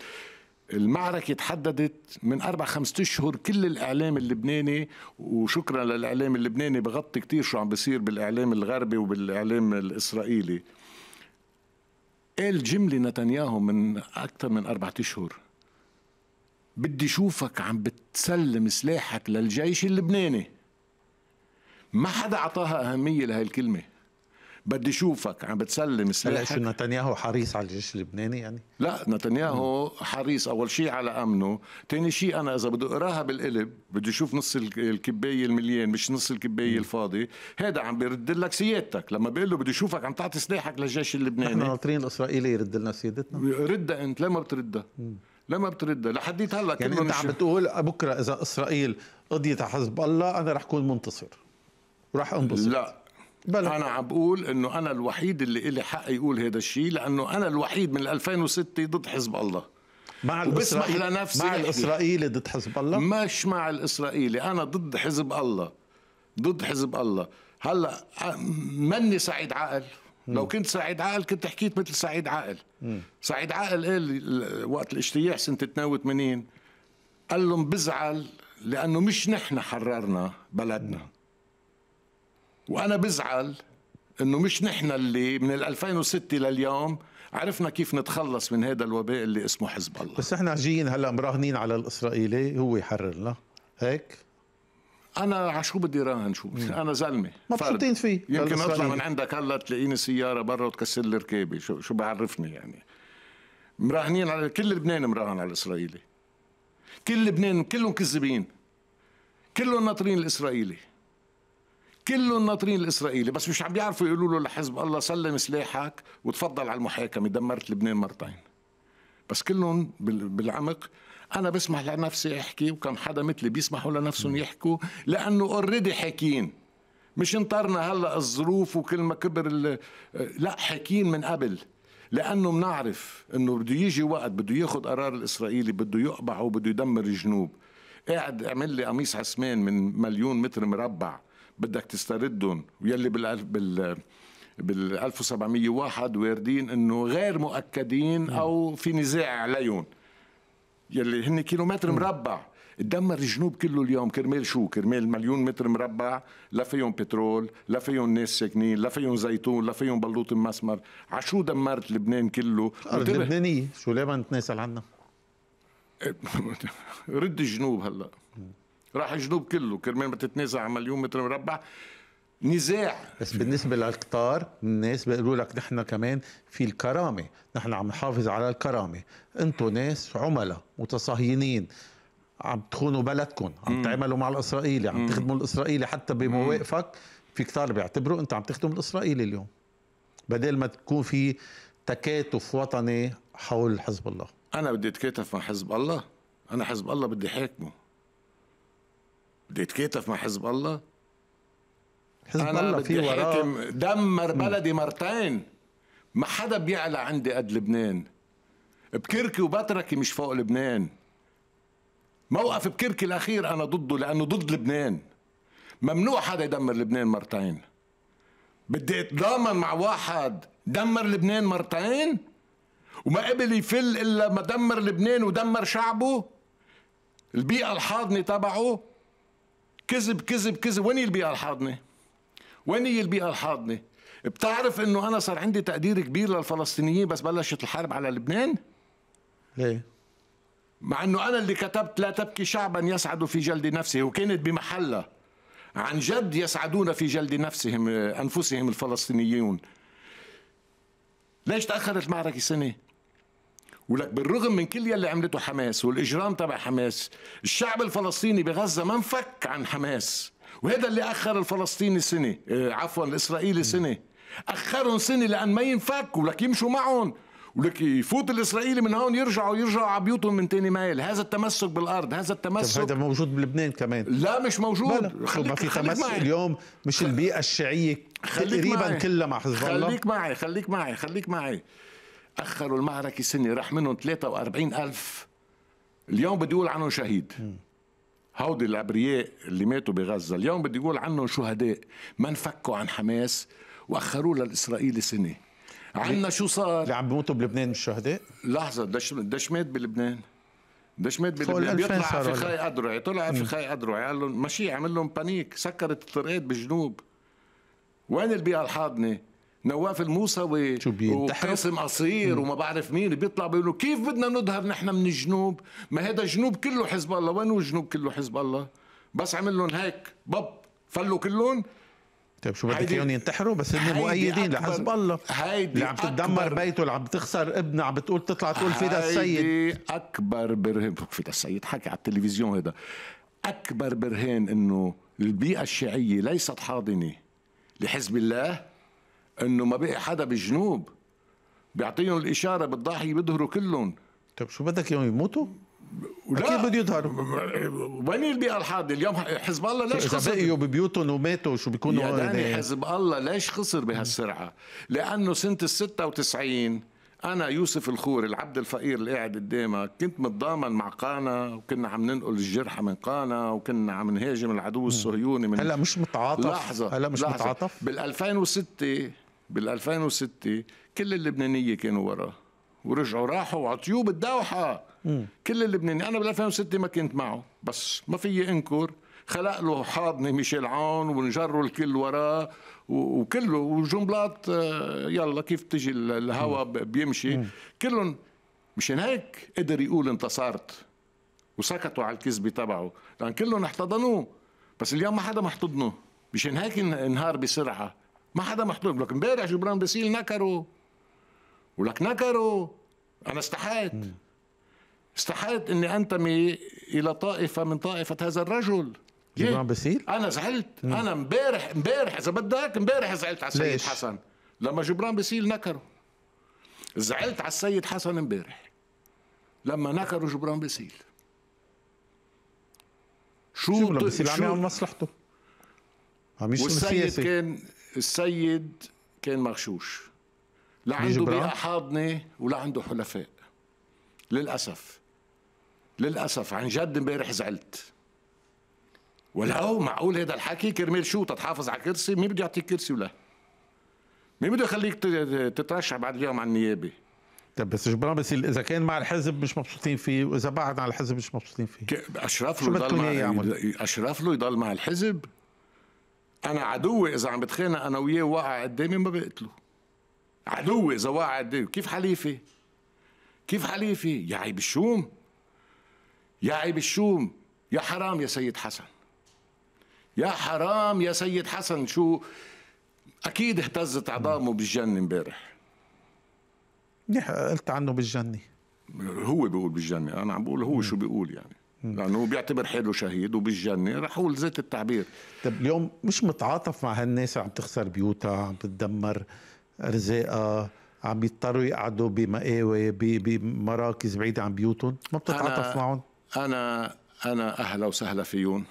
المعركة تحددت من أربع خمسة أشهر كل الإعلام اللبناني وشكرا للإعلام اللبناني بغطي كتير شو عم بصير بالإعلام الغربي وبالإعلام الإسرائيلي قال جملة نتنياهو من أكثر من أربعة أشهر بدي شوفك عم بتسلم سلاحك للجيش اللبناني ما حدا أعطاها أهمية لهي الكلمة بدي شوفك عم بتسلم سلاحك شو نتنياهو حريص على الجيش اللبناني يعني؟ لا نتنياهو حريص أول شيء على أمنه ثاني شيء أنا إذا بدي أقراها بالقلب بدي أشوف نص الكباية المليان مش نص الكباية الفاضي هذا عم بيرد لك سيادتك لما بقول له بدي أشوفك عم تعطي سلاحك للجيش اللبناني نحن ناطرين الإسرائيلي يرد لنا سيادتنا ردها أنت لما بتردها؟ لما بتردها لحديت هلا يعني انت عم بتقول بكره اذا اسرائيل قضيت على حزب الله انا رح كون منتصر وراح انبسط لا بلد. انا عم بقول انه انا الوحيد اللي إلي حق يقول هذا الشيء لانه انا الوحيد من 2006 ضد حزب الله مع الاسرائيلي لنفسي مع الاسرائيلي ضد حزب الله مش مع الاسرائيلي انا ضد حزب الله ضد حزب الله هلا مني سعيد عاقل لو كنت سعيد عاقل كنت حكيت مثل سعيد عاقل سعيد عاقل قال إيه وقت الاجتياح سنه 82 قال لهم بزعل لانه مش نحن حررنا بلدنا وانا بزعل انه مش نحن اللي من 2006 لليوم عرفنا كيف نتخلص من هذا الوباء اللي اسمه حزب الله بس احنا جايين هلا مراهنين على الاسرائيلي هو يحررنا هيك انا على شو بدي راهن شو انا زلمه مبسوطين فيه يمكن اطلع من عندك هلا تلاقيني سياره برا وتكسر لي ركابي شو شو بعرفني يعني مراهنين على كل لبنان مراهن على الاسرائيلي كل لبنان كلهم كذابين كلهم ناطرين الاسرائيلي كلهم ناطرين الاسرائيلي بس مش عم بيعرفوا يقولوا له لحزب الله سلم سلاحك وتفضل على المحاكمه دمرت لبنان مرتين بس كلهم بالعمق انا بسمح لنفسي احكي وكم حدا مثلي بيسمحوا لنفسهم يحكوا لانه اوريدي حاكين مش انطرنا هلا الظروف وكل ما كبر لا حاكين من قبل لانه بنعرف انه بده يجي وقت بده ياخذ قرار الاسرائيلي بده يقبعه وبده يدمر الجنوب قاعد اعمل لي قميص عثمان من مليون متر مربع بدك تستردهم ويلي بال بال بال 1701 واردين انه غير مؤكدين نعم. او في نزاع عليهم يلي هن كيلومتر نعم. مربع تدمر الجنوب كله اليوم كرمال شو؟ كرمال مليون متر مربع لا فيهم بترول، لا فيهم ناس ساكنين، لا فيهم زيتون، لا فيهم بلوط مسمر، عشو دمرت لبنان كله؟ الارض لبنانيه، شو ليه ما نتناسل عنها؟ رد الجنوب هلا راح الجنوب كله كرمال ما تتنازع عن مليون متر مربع نزاع بس بالنسبة للقطار الناس بيقولوا لك نحن كمان في الكرامة نحن عم نحافظ على الكرامة انتم ناس عملاء متصهينين عم تخونوا بلدكم عم تعملوا مع الإسرائيلي عم تخدموا الإسرائيلي حتى بمواقفك في كتار بيعتبروا انت عم تخدم الإسرائيلي اليوم بدل ما تكون في تكاتف وطني حول حزب الله أنا بدي أتكاتف مع حزب الله أنا حزب الله بدي حاكمه بدي اتكاتف مع حزب الله حزب أنا الله في وراء دمر بلدي مرتين ما حدا بيعلى عندي قد لبنان بكركي وبتركي مش فوق لبنان موقف بكركي الاخير انا ضده لانه ضد لبنان ممنوع حدا يدمر لبنان مرتين بدي اتضامن مع واحد دمر لبنان مرتين وما قبل يفل الا ما دمر لبنان ودمر شعبه البيئه الحاضنه تبعه كذب كذب كذب وين البيئه الحاضنه؟ وين هي البيئه الحاضنه؟ بتعرف انه انا صار عندي تقدير كبير للفلسطينيين بس بلشت الحرب على لبنان؟ ليه؟ مع انه انا اللي كتبت لا تبكي شعبا يسعد في جلد نفسه وكانت بمحلها عن جد يسعدون في جلد نفسهم انفسهم الفلسطينيون ليش تاخرت المعركه سنه؟ ولك بالرغم من كل يلي عملته حماس والاجرام تبع حماس الشعب الفلسطيني بغزه ما انفك عن حماس وهذا اللي اخر الفلسطيني سنه آه، عفوا الاسرائيلي سنه اخرهم سنه لان ما ينفكوا ولك يمشوا معهم ولك يفوت الاسرائيلي من هون يرجعوا يرجعوا على بيوتهم من تاني مايل هذا التمسك بالارض هذا التمسك هذا موجود بلبنان كمان لا مش موجود خليك ما في تمسك اليوم مش البيئه الشيعيه تقريبا كلها مع حزب الله خليك معي خليك معي خليك معي أخروا المعركة سنة راح منهم 43 ألف اليوم بدي يقول عنهم شهيد هودي الابرياء اللي ماتوا بغزه اليوم بدي يقول عنهم شهداء ما انفكوا عن حماس واخروه للاسرائيلي سنه عندنا شو صار اللي عم بيموتوا بلبنان مش شهداء لحظه دش دش مات بلبنان دش مات بلبنان بيطلع في خاي ادرعي طلع في خاي ادرعي قال لهم ماشي عمل لهم بانيك سكرت الطرقات بالجنوب وين البيئه الحاضنه نواف الموسوي وقاسم قصير وما بعرف مين بيطلع بيقولوا كيف بدنا نظهر نحن من الجنوب ما هذا جنوب كله حزب الله وين هو الجنوب كله حزب الله بس عمل لهم هيك بب فلوا كلهم طيب شو بدك اياهم ينتحروا بس هن مؤيدين لحزب الله هيدي اللي عم تدمر بيته اللي عم تخسر ابنه عم بتقول تطلع تقول فدا السيد هيدي اكبر برهان فدا السيد حكي على التلفزيون هذا اكبر برهان انه البيئه الشيعيه ليست حاضنه لحزب الله انه ما بقي حدا بالجنوب بيعطيهم الاشاره بالضاحيه بيظهروا كلهم طيب شو بدك اياهم يموتوا؟ لا كيف بده يظهروا وين البيئه الحاضنه؟ اليوم حزب الله ليش خسر اذا بقيوا ببيوتهم وماتوا شو بيكونوا يا داني حزب الله ليش خسر بهالسرعه لانه سنه ال 96 انا يوسف الخوري العبد الفقير اللي قاعد قدامك كنت متضامن مع قانا وكنا عم ننقل الجرحى من قانا وكنا عم نهاجم العدو الصهيوني من هلا مش متعاطف لحظه هلا مش لحظة. متعاطف بال 2006 بال 2006 كل اللبنانيه كانوا وراه ورجعوا راحوا على طيوب الدوحه مم. كل اللبناني انا بال 2006 ما كنت معه بس ما فيي انكر خلق له حاضنه ميشيل عون ونجروا الكل وراه وكله وجنبلات آه، يلا كيف تجي الهواء بيمشي كلهم مشان هيك قدر يقول انتصرت وسكتوا على الكذبه تبعه لان كلهم احتضنوه بس اليوم ما حدا محتضنه مشان هيك انهار بسرعه ما حدا محتوم لك امبارح جبران باسيل نكره ولك نكره انا استحيت استحيت اني انتمي الى طائفه من طائفه هذا الرجل جبران باسيل انا زعلت مم. انا امبارح امبارح اذا بدك امبارح زعلت على السيد ليش؟ حسن لما جبران باسيل نكره زعلت على السيد حسن امبارح لما نكروا جبران باسيل شو جبران باسيل عم يعمل مصلحته عم يشتم كان السيد كان مغشوش لا عنده بيئة حاضنة ولا عنده حلفاء للأسف للأسف عن جد امبارح زعلت ولو معقول هذا الحكي كرمال شو تتحافظ على كرسي مين بده يعطيك كرسي ولا مين بده يخليك تترشح بعد اليوم على النيابه طيب بس جبران بس اذا كان مع الحزب مش مبسوطين فيه واذا بعد عن الحزب مش مبسوطين فيه اشرف له يضل مع اشرف له يضل مع الحزب انا عدوي اذا عم بتخانق انا وياه وقع قدامي ما بقتله عدوي اذا وقع قدامي كيف حليفي كيف حليفي يا عيب الشوم يا عيب الشوم يا حرام يا سيد حسن يا حرام يا سيد حسن شو اكيد اهتزت عظامه بالجنه امبارح منيح قلت عنه بالجنه هو بيقول بالجنه انا عم بقول هو شو بيقول يعني لانه يعني بيعتبر حاله شهيد وبالجنه رح اقول زيت التعبير طب اليوم مش متعاطف مع هالناس عم تخسر بيوتها عم بتدمر ارزاقها عم بيضطروا يقعدوا بمقاوي بمراكز بعيده عن بيوتهم ما بتتعاطف أنا معهم انا انا اهلا وسهلا فيهم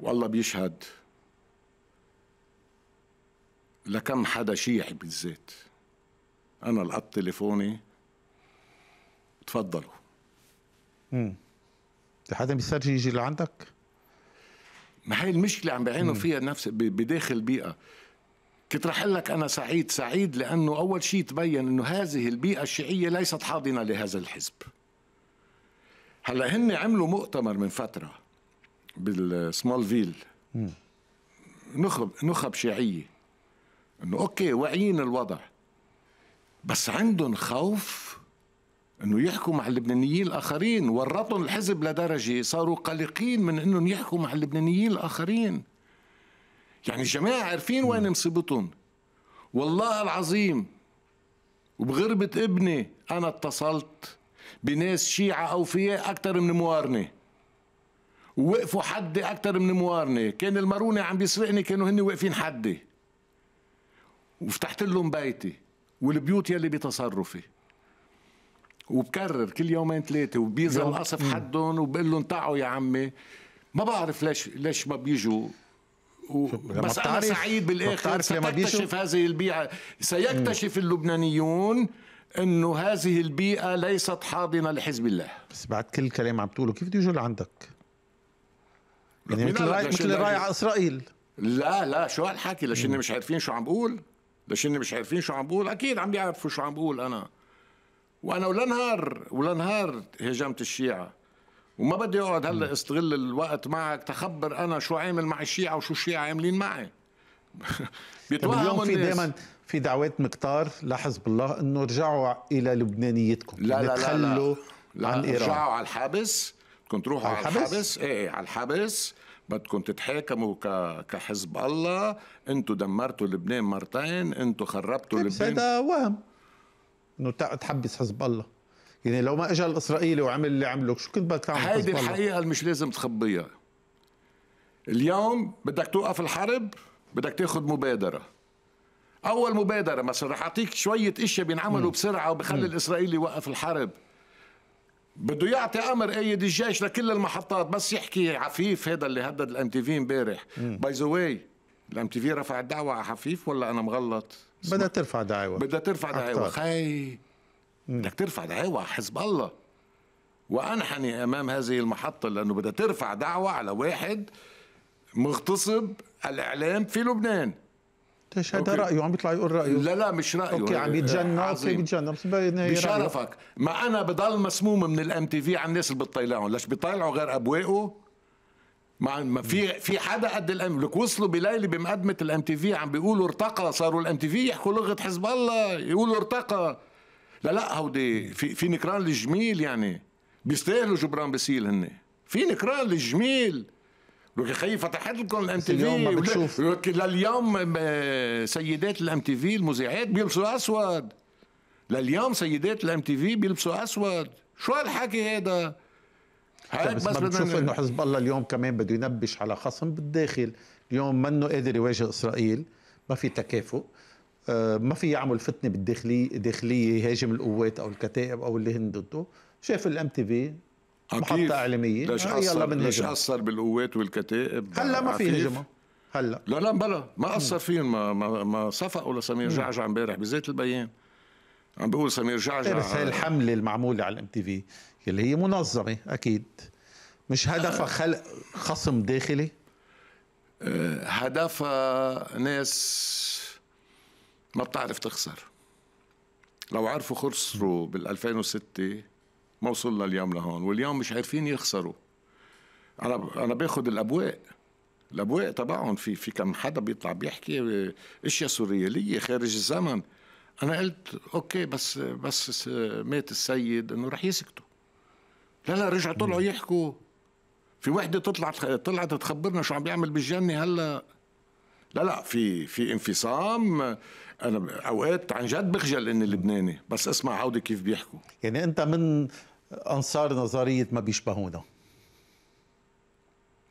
والله بيشهد لكم حدا شيعي بالذات انا لقط تليفوني تفضلوا امم حد بيسترجي يجي لعندك؟ ما هي المشكلة عم بعينوا فيها نفس بداخل بيئة كنت رح لك أنا سعيد سعيد لأنه أول شيء تبين أنه هذه البيئة الشيعية ليست حاضنة لهذا الحزب هلا هن عملوا مؤتمر من فترة بالسمول فيل نخب نخب شيعية انه اوكي واعيين الوضع بس عندهم خوف انه يحكوا مع اللبنانيين الاخرين ورطهم الحزب لدرجه صاروا قلقين من انهم يحكوا مع اللبنانيين الاخرين يعني الجماعه عارفين وين مصيبتهم والله العظيم وبغربة ابني أنا اتصلت بناس شيعة أوفياء أكثر من موارنة ووقفوا حدي أكثر من موارنة كان المارونة عم بيسرقني كانوا هن واقفين حدي وفتحت لهم بيتي والبيوت يلي بتصرفي وبكرر كل يومين ثلاثه وبيظهر القصف حدهم وبقول لهم تعوا يا عمي ما بعرف ليش ليش ما بيجوا و... بس انا سعيد بالاخر سيكتشف هذه البيئه سيكتشف اللبنانيون انه هذه البيئه ليست حاضنه لحزب الله بس بعد كل كلام عم تقوله كيف بده يجوا لعندك؟ يعني مثل راي مثل راي على اسرائيل لا لا شو هالحكي لشني مش عارفين شو عم بقول لشني مش عارفين شو عم بقول اكيد عم بيعرفوا شو عم بقول انا وانا ولا نهار ولا نهار هجمت الشيعه وما بدي اقعد هلا استغل الوقت معك تخبر انا شو عامل مع الشيعه وشو الشيعه عاملين معي بيتوهموا في دائما في دعوات مقطار لحزب الله انه رجعوا الى لبنانيتكم لا يعني لا لا, لا, لا عن إيران. رجعوا على الحبس بدكم تروحوا على الحبس, الحبس. إيه،, ايه على الحبس بدكم تتحاكموا ك... كحزب الله انتم دمرتوا لبنان مرتين انتم خربتوا إيه، لبنان هذا وهم انه تحبس حزب الله يعني لو ما اجى الاسرائيلي وعمل اللي عمله شو كنت بدك تعمل هيدي الحقيقه اللي مش لازم تخبيها اليوم بدك توقف الحرب بدك تاخذ مبادره اول مبادره مثلا رح اعطيك شويه اشياء بينعملوا بسرعه وبخلي الاسرائيلي يوقف الحرب بده يعطي امر ايد الجيش لكل المحطات بس يحكي عفيف هذا اللي هدد الام تي في امبارح باي ذا واي الام تي في رفع الدعوه على عفيف ولا انا مغلط بدها ترفع دعاوى بدها ترفع دعاوى خي بدك ترفع دعاوى حزب الله وانحني امام هذه المحطه لانه بدها ترفع دعوى على واحد مغتصب الاعلام في لبنان ليش هذا رايه عم بيطلع يقول رايه لا لا مش رايه اوكي عم آه، يتجنن اوكي بيتجنن بس بشرفك ما انا بضل مسموم من الام تي في على الناس اللي بتطلعهم ليش بيطلعوا غير ابوائه ما في في حدا قد الام لك وصلوا بليله بمقدمه الام تي في عم بيقولوا ارتقى صاروا الام تي في يحكوا لغه حزب الله يقولوا ارتقى لا لا هودي في في نكران للجميل يعني بيستاهلوا جبران بسيل هن في نكران للجميل لك يا خيي فتحت لكم الام تي في لك لليوم آه، سيدات الام تي في المذيعات بيلبسوا اسود لليوم سيدات الام تي في بيلبسوا اسود شو هالحكي هذا بس بدنا نشوف انه حزب الله اليوم كمان بده ينبش على خصم بالداخل اليوم منه قادر يواجه اسرائيل ما في تكافؤ آه، ما في يعمل فتنه بالداخليه داخليه يهاجم القوات او الكتائب او اللي هن ضده شاف الام تي في محطه اعلاميه ليش آه، يلا ليش اثر بالقوات والكتائب هلا ما في هجمه هلا لا لا بلا ما اثر فيهم ما ما, ما صفقوا لسمير جعجع امبارح بزيت البيان عم بيقول سمير جعجع هي إيه، الحمله المعموله على الام تي في اللي هي منظمه اكيد مش هدفها آه. خلق خصم داخلي آه، هدفها ناس ما بتعرف تخسر لو عرفوا خسروا بال 2006 ما وصلنا اليوم لهون واليوم مش عارفين يخسروا انا انا باخذ الابواق الابواق تبعهم في في كم حدا بيطلع بيحكي آه، اشياء سورياليه خارج الزمن انا قلت اوكي بس بس مات السيد انه رح يسكتوا لا لا رجعوا طلعوا يحكوا في وحده طلعت طلعت تخبرنا شو عم بيعمل بالجنه هلا لا لا في في انفصام انا اوقات عن جد بخجل اني لبناني بس اسمع عودي كيف بيحكوا يعني انت من انصار نظريه ما بيشبهونا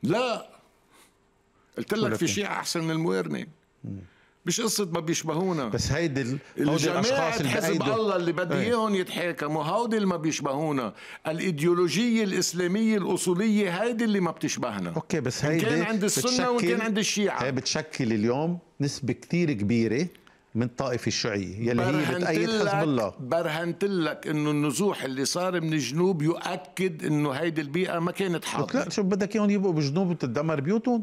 لا قلت لك في إيه؟ شيء احسن من الموارنه مش قصة ما بيشبهونا بس هيدي ال... هودي الأشخاص اللي حزب الله اللي بدي إيه. إياهم يتحاكموا هودي اللي ما بيشبهونا الإيديولوجية الإسلامية الأصولية هيدي اللي ما بتشبهنا أوكي بس هيدي كان عند السنة وكان عند الشيعة هي بتشكل اليوم نسبة كثير كبيرة من الطائفة الشيعية يلي هي بتأيد حزب الله برهنت لك انه النزوح اللي صار من الجنوب يؤكد انه هيدي البيئة ما كانت حاضرة لا شو بدك اياهم يبقوا بالجنوب وتدمر بيوتهم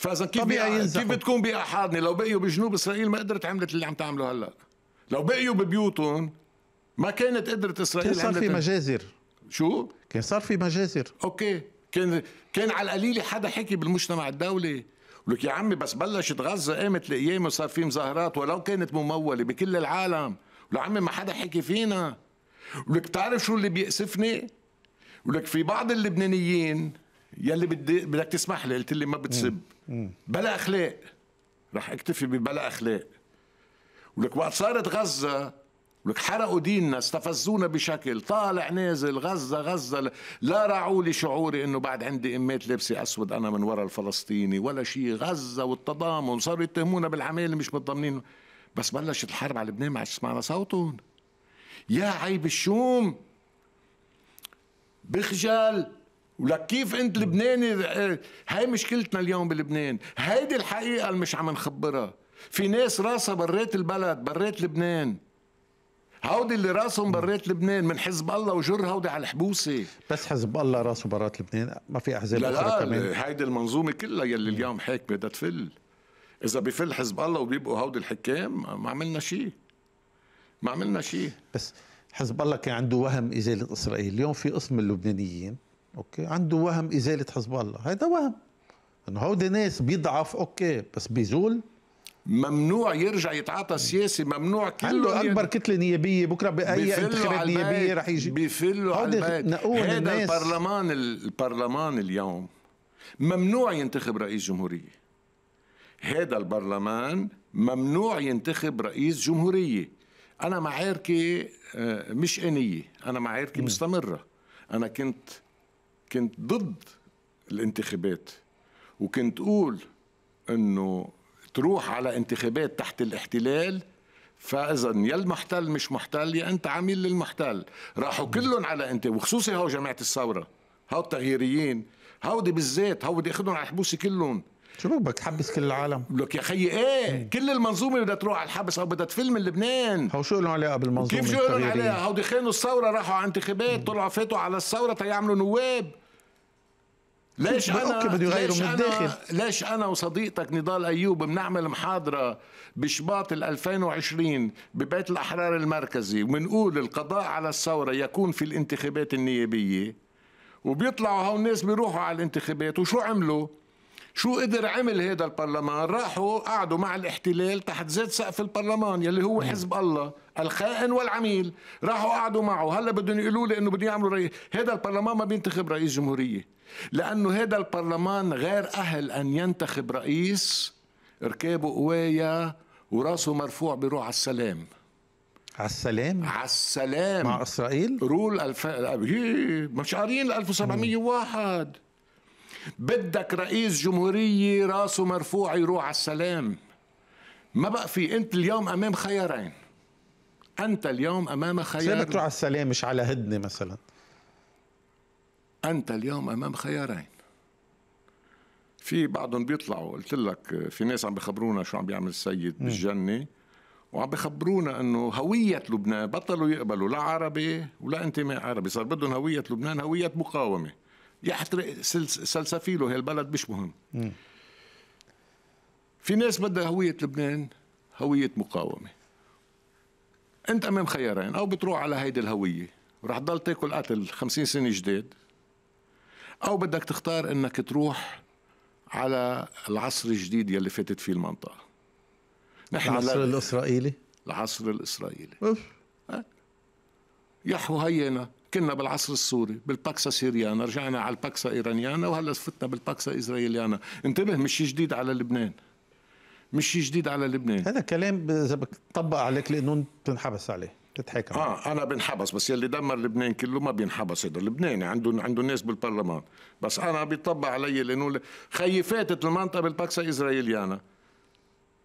فاذا كيف طبيعي كيف بتكون بيئه حاضنه لو بقيوا بجنوب اسرائيل ما قدرت عملت اللي عم تعمله هلا لو بقيوا ببيوتهم ما كانت قدرت اسرائيل كان صار في مجازر شو؟ كان صار في مجازر اوكي كان كان على القليله حدا حكي بالمجتمع الدولي ولك يا عمي بس بلشت غزه قامت الايام وصار في مظاهرات ولو كانت مموله بكل العالم ولعمي ما حدا حكي فينا ولك تعرف شو اللي بيأسفني ولك في بعض اللبنانيين يلي بدي بدك تسمح لي قلت لي ما بتسب م. بلا اخلاق رح اكتفي ببلا اخلاق ولك وقت صارت غزه ولك حرقوا ديننا استفزونا بشكل طالع نازل غزه غزه لا راعوا لي شعوري انه بعد عندي امات لابسه اسود انا من وراء الفلسطيني ولا شيء غزه والتضامن صاروا يتهمونا بالعماله مش متضامنين بس بلشت الحرب على لبنان ما عادش سمعنا صوتهم يا عيب الشوم بخجل ولك كيف انت لبناني آه، هاي مشكلتنا اليوم بلبنان هيدي الحقيقه اللي مش عم نخبرها في ناس راسها بريت البلد بريت لبنان هودي اللي راسهم بريت لبنان من حزب الله وجر هودي على الحبوسه بس حزب الله راسه برات لبنان ما في احزاب لا لا كمان هيدي المنظومه كلها يلي اليوم حاكمه بدها تفل اذا بفل حزب الله وبيبقوا هودي الحكام ما عملنا شيء ما عملنا شيء بس حزب الله كان عنده وهم ازاله اسرائيل اليوم في قسم اللبنانيين اوكي عنده وهم ازاله حزب الله هذا وهم انه هودي ناس بيضعف اوكي بس بيزول ممنوع يرجع يتعاطى سياسي ممنوع كله عنده اكبر ين... كتله نيابيه بكره باي انتخابات نيابيه رح يجي بيفلوا على هذا البرلمان البرلمان اليوم ممنوع ينتخب رئيس جمهوريه هذا البرلمان ممنوع ينتخب رئيس جمهوريه انا معاركي آه، مش انيه انا معاركي مستمره انا كنت كنت ضد الانتخابات وكنت أقول أنه تروح على انتخابات تحت الاحتلال فاذا يا المحتل مش محتل يا انت عميل للمحتل راحوا كلهم على انت وخصوصي هو جماعه الثوره هو التغييريين هودي بالذات هودي اخذهم على الحبوسه كلهم شو بدك تحبس كل العالم؟ لك يا خيي ايه مم. كل المنظومه بدها تروح على الحبس او بدها تفل من لبنان هو شو لهم علاقه بالمنظومه كيف شو لهم علاقه؟ هودي خانوا الثوره راحوا على انتخابات طلعوا فاتوا على الثوره تيعملوا نواب ليش انا ليش من الداخل ليش انا وصديقتك نضال ايوب بنعمل محاضره بشباط ال 2020 ببيت الاحرار المركزي وبنقول القضاء على الثوره يكون في الانتخابات النيابيه وبيطلعوا هالناس الناس بيروحوا على الانتخابات وشو عملوا؟ شو قدر عمل هذا البرلمان راحوا قعدوا مع الاحتلال تحت زيت سقف البرلمان يلي هو حزب الله الخائن والعميل راحوا قعدوا معه هلا بدهم يقولوا لي انه بدهم يعملوا رئيس هذا البرلمان ما بينتخب رئيس جمهوريه لانه هذا البرلمان غير اهل ان ينتخب رئيس ركابه قوايا وراسه مرفوع بيروح على السلام على السلام على السلام مع اسرائيل رول الف... مش قارين 1701 بدك رئيس جمهورية راسه مرفوع يروح على السلام ما بقى في أنت اليوم أمام خيارين أنت اليوم أمام خيار تروح على السلام مش على هدنة مثلا أنت اليوم أمام خيارين في بعضهم بيطلعوا قلت لك في ناس عم بخبرونا شو عم بيعمل السيد بالجنة وعم بخبرونا انه هوية لبنان بطلوا يقبلوا لا عربي ولا انتماء عربي صار بدهم هوية لبنان هوية مقاومة يحترق سلسفيله هالبلد مش مهم في ناس بدها هوية لبنان هوية مقاومة أنت أمام خيارين أو بتروح على هيدي الهوية ورح تضل تاكل قتل 50 سنة جداد أو بدك تختار أنك تروح على العصر الجديد يلي فاتت فيه المنطقة نحن العصر الإسرائيلي العصر الإسرائيلي يحو هينا كنا بالعصر السوري بالباكسا سيريانا رجعنا على الباكسا ايرانيانا وهلا فتنا بالباكسا اسرائيليانا انتبه مش جديد على لبنان مش جديد على لبنان هذا كلام اذا بتطبق عليك لانه بتنحبس عليه تتحكم اه انا بنحبس بس يلي دمر لبنان كله ما بينحبس هذا لبناني عنده عنده ناس بالبرلمان بس انا بيطبق علي لانه خيي فاتت المنطقه بالباكسا اسرائيليانا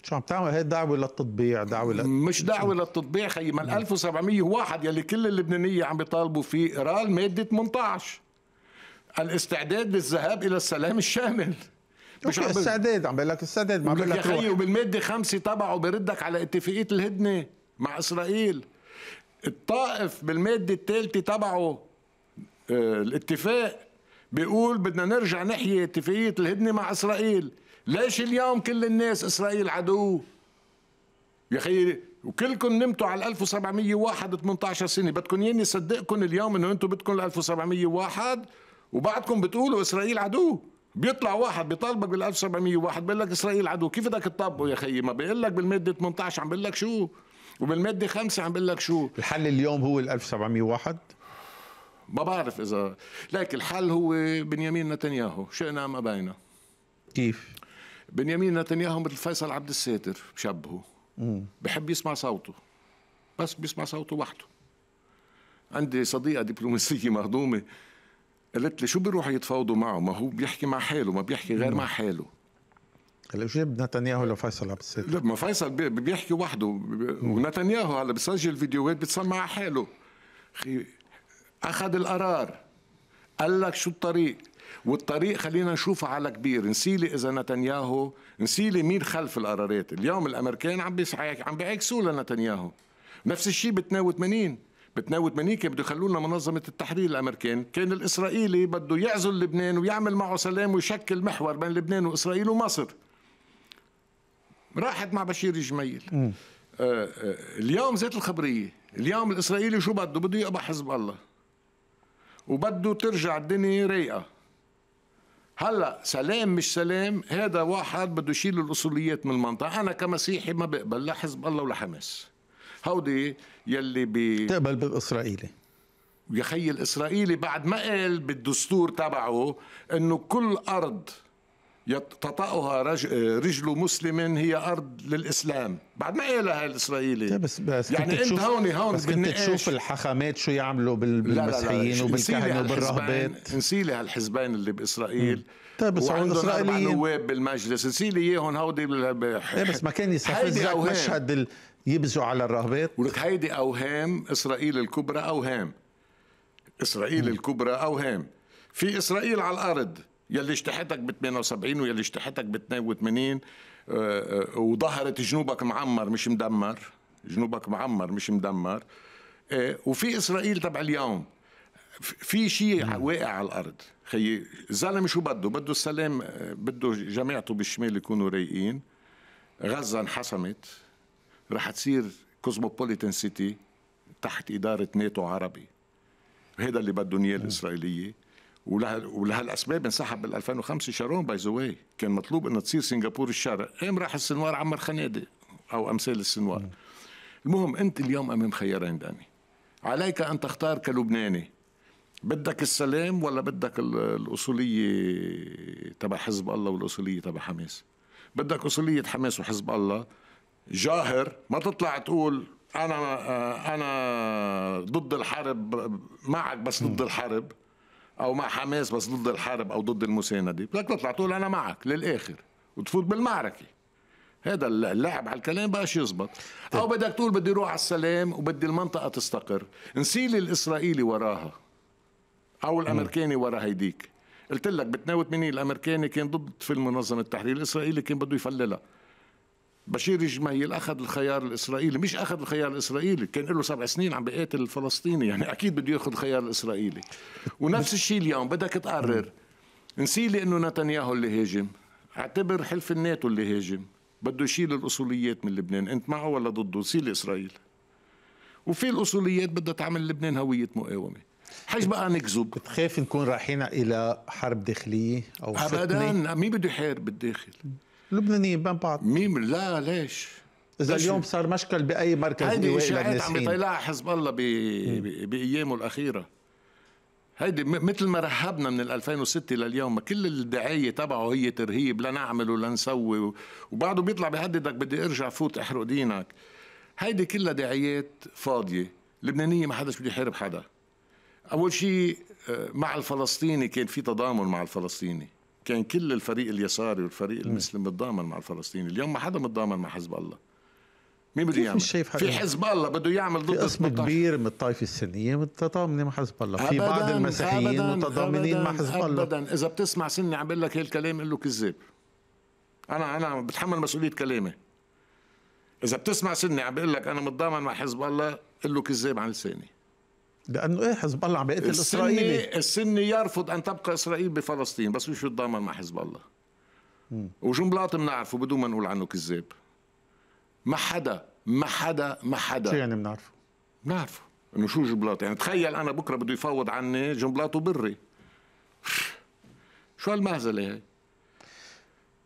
شو عم تعمل هي دعوه للتطبيع دعوه لل... مش دعوه للتطبيع خيي ما ال 1701 نعم. يلي كل اللبنانيه عم بيطالبوا فيه رال ماده 18 الاستعداد للذهاب الى السلام الشامل مش عم استعداد عم بقول لك استعداد ما عم بقول لك خيي وبالماده خمسه تبعه بردك على اتفاقيه الهدنه مع اسرائيل الطائف بالماده الثالثه تبعه آه، الاتفاق بيقول بدنا نرجع نحيي اتفاقيه الهدنه مع اسرائيل ليش اليوم كل الناس اسرائيل عدو يا اخي وكلكم نمتوا على 1701 18 سنه بدكم ياني صدقكم اليوم انه انتم بدكم ال 1701 وبعدكم بتقولوا اسرائيل عدو بيطلع واحد بيطالبك بال 1701 بيقول لك اسرائيل عدو كيف بدك تطبقه يا خيي ما بيقول لك بالماده 18 عم بيقول لك شو وبالماده 5 عم بيقول لك شو الحل اليوم هو ال 1701 ما بعرف اذا لكن الحل هو بنيامين نتنياهو شئنا ام ابينا كيف بنيامين نتنياهو مثل فيصل عبد الساتر بشبهه بحب يسمع صوته بس بيسمع صوته وحده عندي صديقه دبلوماسيه مهضومه قالت لي شو بيروح يتفاوضوا معه ما هو بيحكي مع حاله ما بيحكي غير مم. مع حاله هلا شو جاب نتنياهو لفيصل عبد الساتر؟ لا ما فيصل بيحكي وحده ونتنياهو هلا بسجل فيديوهات بتسمع حاله اخذ القرار قال لك شو الطريق والطريق خلينا نشوفه على كبير نسيلي اذا نتنياهو نسيلي مين خلف القرارات اليوم الامريكان عم بيسعيك عم بيعكسوا لنتنياهو نفس الشيء ب 82 ب 82 كان بده يخلونا منظمة التحرير الأمريكان كان الإسرائيلي بده يعزل لبنان ويعمل معه سلام ويشكل محور بين لبنان وإسرائيل ومصر راحت مع بشير جميل آه،, آه اليوم ذات الخبرية اليوم الإسرائيلي شو بده بده يقبح حزب الله وبده ترجع الدنيا رايقه هلا سلام مش سلام هذا واحد بده يشيل الاصوليات من المنطقه انا كمسيحي ما بقبل لا حزب الله ولا حماس هودي يلي بي تقبل بالاسرائيلي يا خيي الاسرائيلي بعد ما قال بالدستور تبعه انه كل ارض تطأها رجل مسلم هي أرض للإسلام بعد ما قالها الإسرائيلي طيب، بس بس يعني أنت هون هون بس كنت تشوف الحاخامات شو يعملوا بالمسيحيين وبالكهنة وبالرهبات نسيلي هالحزبين اللي بإسرائيل طيب بس وعندهم أربع نواب بالمجلس نسيلي إياهم هودي إيه، بس ما كان يستفزك مشهد يبزوا على الرهبات ولك هيدي أوهام إسرائيل الكبرى أوهام إسرائيل م. الكبرى أوهام في إسرائيل على الأرض يلي اشتحتك ب 78 ويلي اشتحتك ب 82 وظهرت جنوبك معمر مش مدمر جنوبك معمر مش مدمر آه، وفي اسرائيل تبع اليوم في شيء واقع على الارض خيي الزلمه شو بده بده السلام آه، بده جماعته بالشمال يكونوا رايقين غزه انحسمت رح تصير كوزموبوليتان سيتي تحت اداره ناتو عربي هذا اللي بدهم اياه الاسرائيليه ولهالاسباب انسحب بال 2005 شارون باي ذا كان مطلوب انه تصير سنغافور الشرق قام راح السنوار عمر خنادق او امثال السنوار المهم انت اليوم امام خيارين داني عليك ان تختار كلبناني بدك السلام ولا بدك الاصوليه تبع حزب الله والاصوليه تبع حماس بدك اصوليه حماس وحزب الله جاهر ما تطلع تقول انا انا ضد الحرب معك بس ضد الحرب او مع حماس بس ضد الحرب او ضد المسانده بدك تطلع تقول انا معك للاخر وتفوت بالمعركه هذا اللعب على الكلام بقاش يزبط طيب. او بدك تقول بدي روح على السلام وبدي المنطقه تستقر نسيل الاسرائيلي وراها او الامريكاني ورا هيديك قلت لك بتناوت 82 الامريكاني كان ضد في المنظمه التحرير الاسرائيلي كان بده يفللها بشير الجميل اخذ الخيار الاسرائيلي مش اخذ الخيار الاسرائيلي كان له سبع سنين عم بيقاتل الفلسطيني يعني اكيد بده ياخذ الخيار الاسرائيلي ونفس الشيء اليوم بدك تقرر نسيلي انه نتنياهو اللي هاجم اعتبر حلف الناتو اللي هاجم بده يشيل الاصوليات من لبنان انت معه ولا ضده لي اسرائيل وفي الاصوليات بدها تعمل لبنان هويه مقاومه حيش بقى نكذب بتخاف نكون رايحين الى حرب داخليه او ابدا مين بده يحارب بالداخل لبنانيين بين بعض مين لا ليش؟ اذا اليوم صار مشكل باي مركز هيدي اشاعات عم يطلعها حزب الله بايامه الاخيره هيدي مثل ما رحبنا من 2006 لليوم كل الدعايه تبعه هي ترهيب لنعمل ولنسوي وبعده بيطلع بيهددك بدي ارجع فوت احرق دينك هيدي كلها دعايات فاضيه لبنانيه ما حدش بده يحارب حدا اول شيء آه، مع الفلسطيني كان في تضامن مع الفلسطيني كان كل الفريق اليساري والفريق المسلم متضامن مع الفلسطيني اليوم ما حدا متضامن مع حزب الله مين بده يعمل؟ شايف في حزب الله بده يعمل ضد قسم كبير من الطائفه السنيه متضامن مع حزب الله في بعض المسيحيين متضامنين مع حزب الله ابدا اذا بتسمع سني عم بقول لك هالكلام قول له كذاب انا انا بتحمل مسؤوليه كلامي اذا بتسمع سني عم بقول لك انا متضامن مع حزب الله قول له كذاب عن لساني لانه ايه حزب الله عم بيقتل اسرائيلي السني يرفض ان تبقى اسرائيل بفلسطين بس مش يتضامن مع حزب الله وجملات وجنبلاط بنعرفه بدون ما نقول عنه كذاب ما حدا ما حدا ما حدا شو يعني بنعرفه؟ بنعرفه انه شو جنبلاط يعني تخيل انا بكره بده يفاوض عني جنبلاط وبري شو هالمهزله هي؟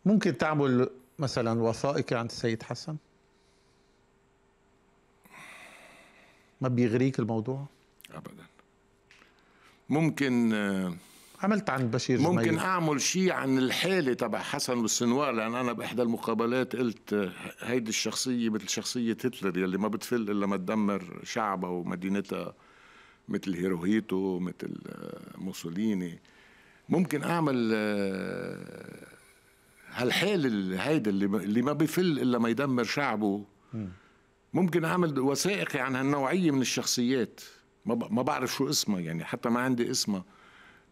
ممكن تعمل مثلا وثائقي عن السيد حسن؟ ما بيغريك الموضوع؟ ابدا ممكن آه، عملت عن بشير ممكن جميل. اعمل شيء عن الحاله تبع حسن والسنوار لان انا باحدى المقابلات قلت آه، هيدي الشخصيه مثل شخصيه هتلر يلي ما بتفل الا ما تدمر شعبها ومدينتها مثل هيروهيتو مثل آه، موسوليني ممكن اعمل هالحال هيدا اللي اللي ما بفل الا ما يدمر شعبه ممكن اعمل وثائقي عن هالنوعيه من الشخصيات ما بعرف شو اسمها يعني حتى ما عندي اسمها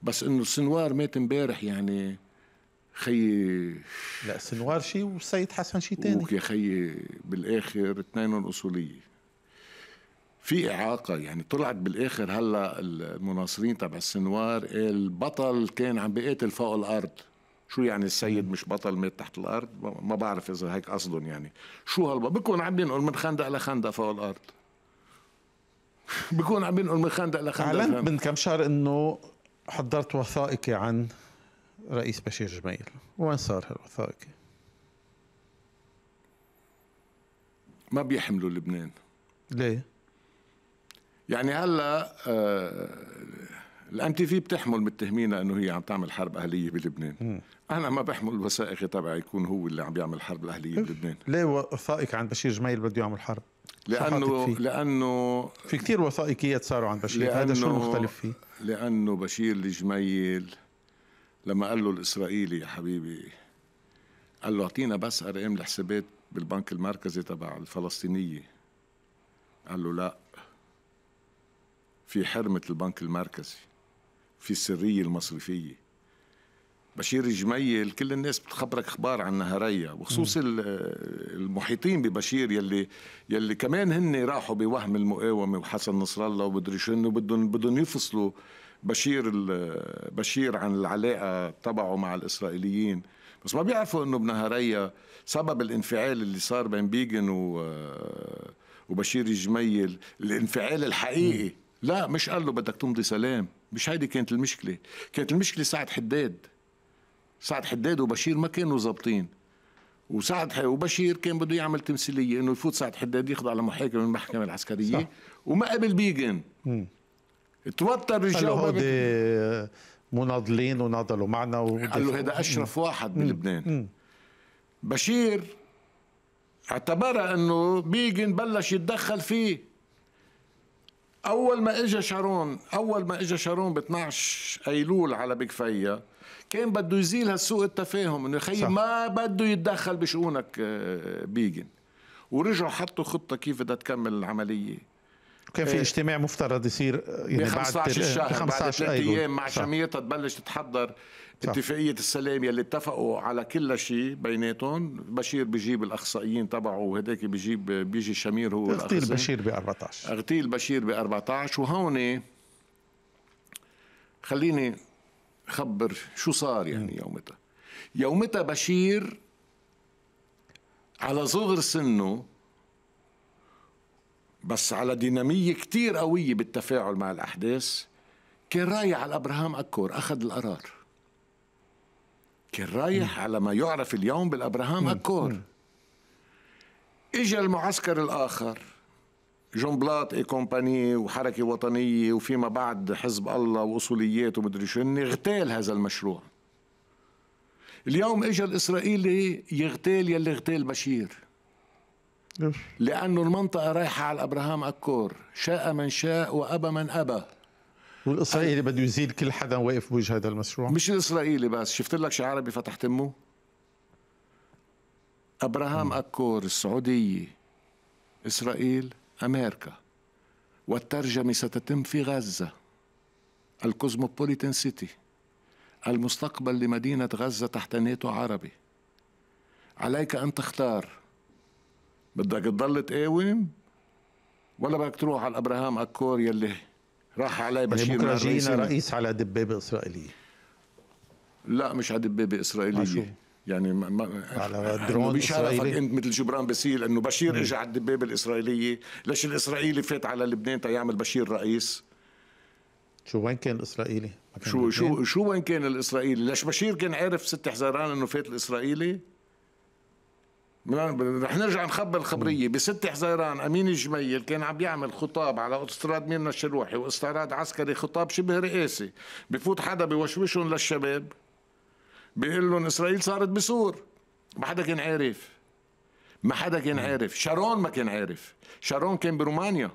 بس انه سنوار مات امبارح يعني خيي لا سنوار شيء والسيد حسن شيء ثاني يا خيي بالاخر اثنينهم اصوليه في إعاقة يعني طلعت بالآخر هلا المناصرين تبع السنوار البطل كان عم بيقاتل فوق الأرض شو يعني السيد مش بطل مات تحت الأرض ما بعرف إذا هيك قصدهم يعني شو هالبطل بكون عم بينقل من خندق لخندق فوق الأرض بكون عم بينقل من خندق لخندق اعلنت من كم شهر انه حضرت وثائقي عن رئيس بشير جميل وين صار هالوثائقي؟ ما بيحملوا لبنان ليه؟ يعني هلا آه، الام تي في بتحمل متهمينا انه هي عم تعمل حرب اهليه بلبنان انا ما بحمل الوثائقي تبعي يكون هو اللي عم بيعمل حرب الاهليه بلبنان ليه وثائق عن بشير جميل بده يعمل حرب لانه لانه في كثير وثائقيات صاروا عن بشير هذا شو المختلف فيه؟ لانه بشير الجميل لما قال له الاسرائيلي يا حبيبي قال له اعطينا بس ارقام الحسابات إيه بالبنك المركزي تبع الفلسطينيه قال له لا في حرمه البنك المركزي في السريه المصرفيه بشير جميل كل الناس بتخبرك اخبار عن نهرية وخصوص المحيطين ببشير يلي يلي كمان هن راحوا بوهم المقاومه وحسن نصر الله وبدري شنو بدهم بدهم يفصلوا بشير بشير عن العلاقه تبعه مع الاسرائيليين بس ما بيعرفوا انه بنهريا سبب الانفعال اللي صار بين بيجن و وبشير جميل الانفعال الحقيقي لا مش قال له بدك تمضي سلام مش هيدي كانت المشكله كانت المشكله سعد حداد سعد حداد وبشير ما كانوا ظابطين وسعد وبشير كان بده يعمل تمثيليه انه يفوت سعد حداد يخضع لمحاكمه من المحكمه العسكريه صح. وما قبل بيجن توتر الجو هودي مناضلين وناضلوا معنا قالوا له هذا اشرف واحد بلبنان بشير اعتبرها انه بيجن بلش يتدخل فيه اول ما اجى شارون اول ما اجى شارون ب 12 ايلول على بكفيا كان بده يزيل هالسوء التفاهم انه خي ما بده يتدخل بشؤونك آه، بيجن ورجعوا حطوا خطه كيف بدها تكمل العمليه كان في آه، اجتماع مفترض يصير يعني ب 15 شهر 15 بعد أيوة. ايام مع شميطة تبلش تتحضر صح. اتفاقية السلام يلي اتفقوا على كل شيء بيناتهم بشير بجيب الاخصائيين تبعه وهداك بجيب بيجي شمير هو اغتيل بشير ب 14 اغتيل بشير ب 14 وهون خليني خبر شو صار يعني نعم. يومتها يومتها بشير على صغر سنه بس على دينامية كتير قوية بالتفاعل مع الأحداث كان رايح على أبراهام أكور أخذ القرار كان رايح نعم. على ما يعرف اليوم بالأبراهام نعم. أكور إجا المعسكر الآخر جنبلاط اي كومباني وحركه وطنيه وفيما بعد حزب الله واصوليات ومدري شو اغتال هذا المشروع اليوم اجى الاسرائيلي يغتال يلي اغتال بشير لانه المنطقه رايحه على ابراهام اكور شاء من شاء وابى من ابى والاسرائيلي بده يزيل كل حدا واقف بوجه هذا المشروع مش الاسرائيلي بس شفت لك شي عربي فتح تمه ابراهام اكور السعوديه اسرائيل أمريكا والترجمة ستتم في غزة الكوزموبوليتان سيتي المستقبل لمدينة غزة تحت ناتو عربي عليك أن تختار بدك تضل تقاوم ولا بدك تروح على ابراهام اكور يلي راح عليه يعني بشير رئيس رئيس على دبابه اسرائيليه لا مش على دبابه اسرائيليه يعني ما ما على بيشرفك انت مثل جبران بسيل انه بشير اجى على الدبابه الاسرائيليه، ليش الاسرائيلي فات على لبنان تيعمل بشير رئيس؟ شو وين كان الاسرائيلي؟ كان شو شو شو وين كان الاسرائيلي؟ ليش بشير كان عارف ست حزيران انه فات الاسرائيلي؟ رح نرجع نخبر الخبرية بست حزيران أمين الجميل كان عم يعمل خطاب على أوتوستراد ميرنا الشروحي واستعراض عسكري خطاب شبه رئاسي بفوت حدا بوشوشهم للشباب بيقول لهم اسرائيل صارت بسور ما حدا كان عارف ما حدا كان عارف شارون ما كان عارف شارون كان برومانيا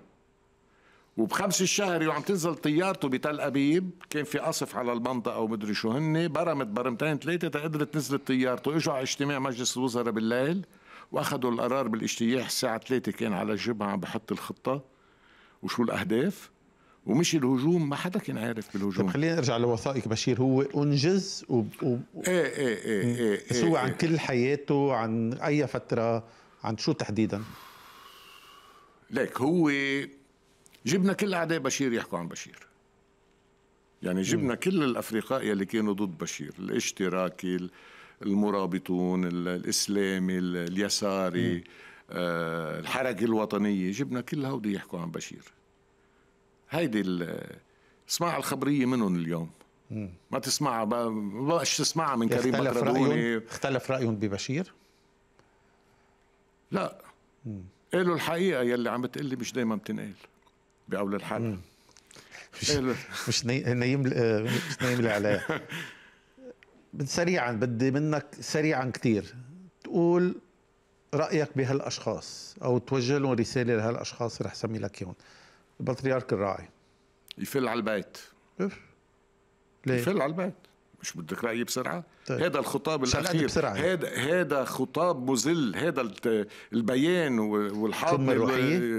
وبخمس الشهر وعم تنزل طيارته بتل ابيب كان في قصف على المنطقه ومدري شو هن برمت برمتين ثلاثه تقدرت نزلت طيارته اجوا على اجتماع مجلس الوزراء بالليل واخذوا القرار بالاجتياح الساعه ثلاثه كان على الجبهه عم بحط الخطه وشو الاهداف ومش الهجوم ما حدا كان عارف بالهجوم طيب خلينا نرجع لوثائق بشير هو انجز و, و... ايه ايه ايه, إيه, إيه، بس هو إيه. عن كل حياته عن اي فتره عن شو تحديدا؟ ليك هو جبنا كل اعداء بشير يحكوا عن بشير يعني جبنا م. كل الافرقاء يلي كانوا ضد بشير الاشتراكي المرابطون الاسلامي اليساري آه الحركه الوطنيه جبنا كل هودي يحكوا عن بشير هيدي اسمع الخبريه منهم اليوم ما تسمعها ما بقاش تسمعها من كريم اختلف رأيهم اختلف رايهم ببشير؟ لا قالوا الحقيقه يلي عم بتقلي مش دايما بتنقال بقول الحال مش مش نايم مش نايم لي عليها سريعا بدي منك سريعا كثير تقول رايك بهالاشخاص او توجه لهم رساله لهالاشخاص رح اسمي لك اياهم البطريرك الراعي يفل على البيت ليه؟ يفل على البيت مش بدك رأيي بسرعة طيب. هذا الخطاب الأخير بسرعة هذا هذا خطاب مذل هذا البيان والحاضنة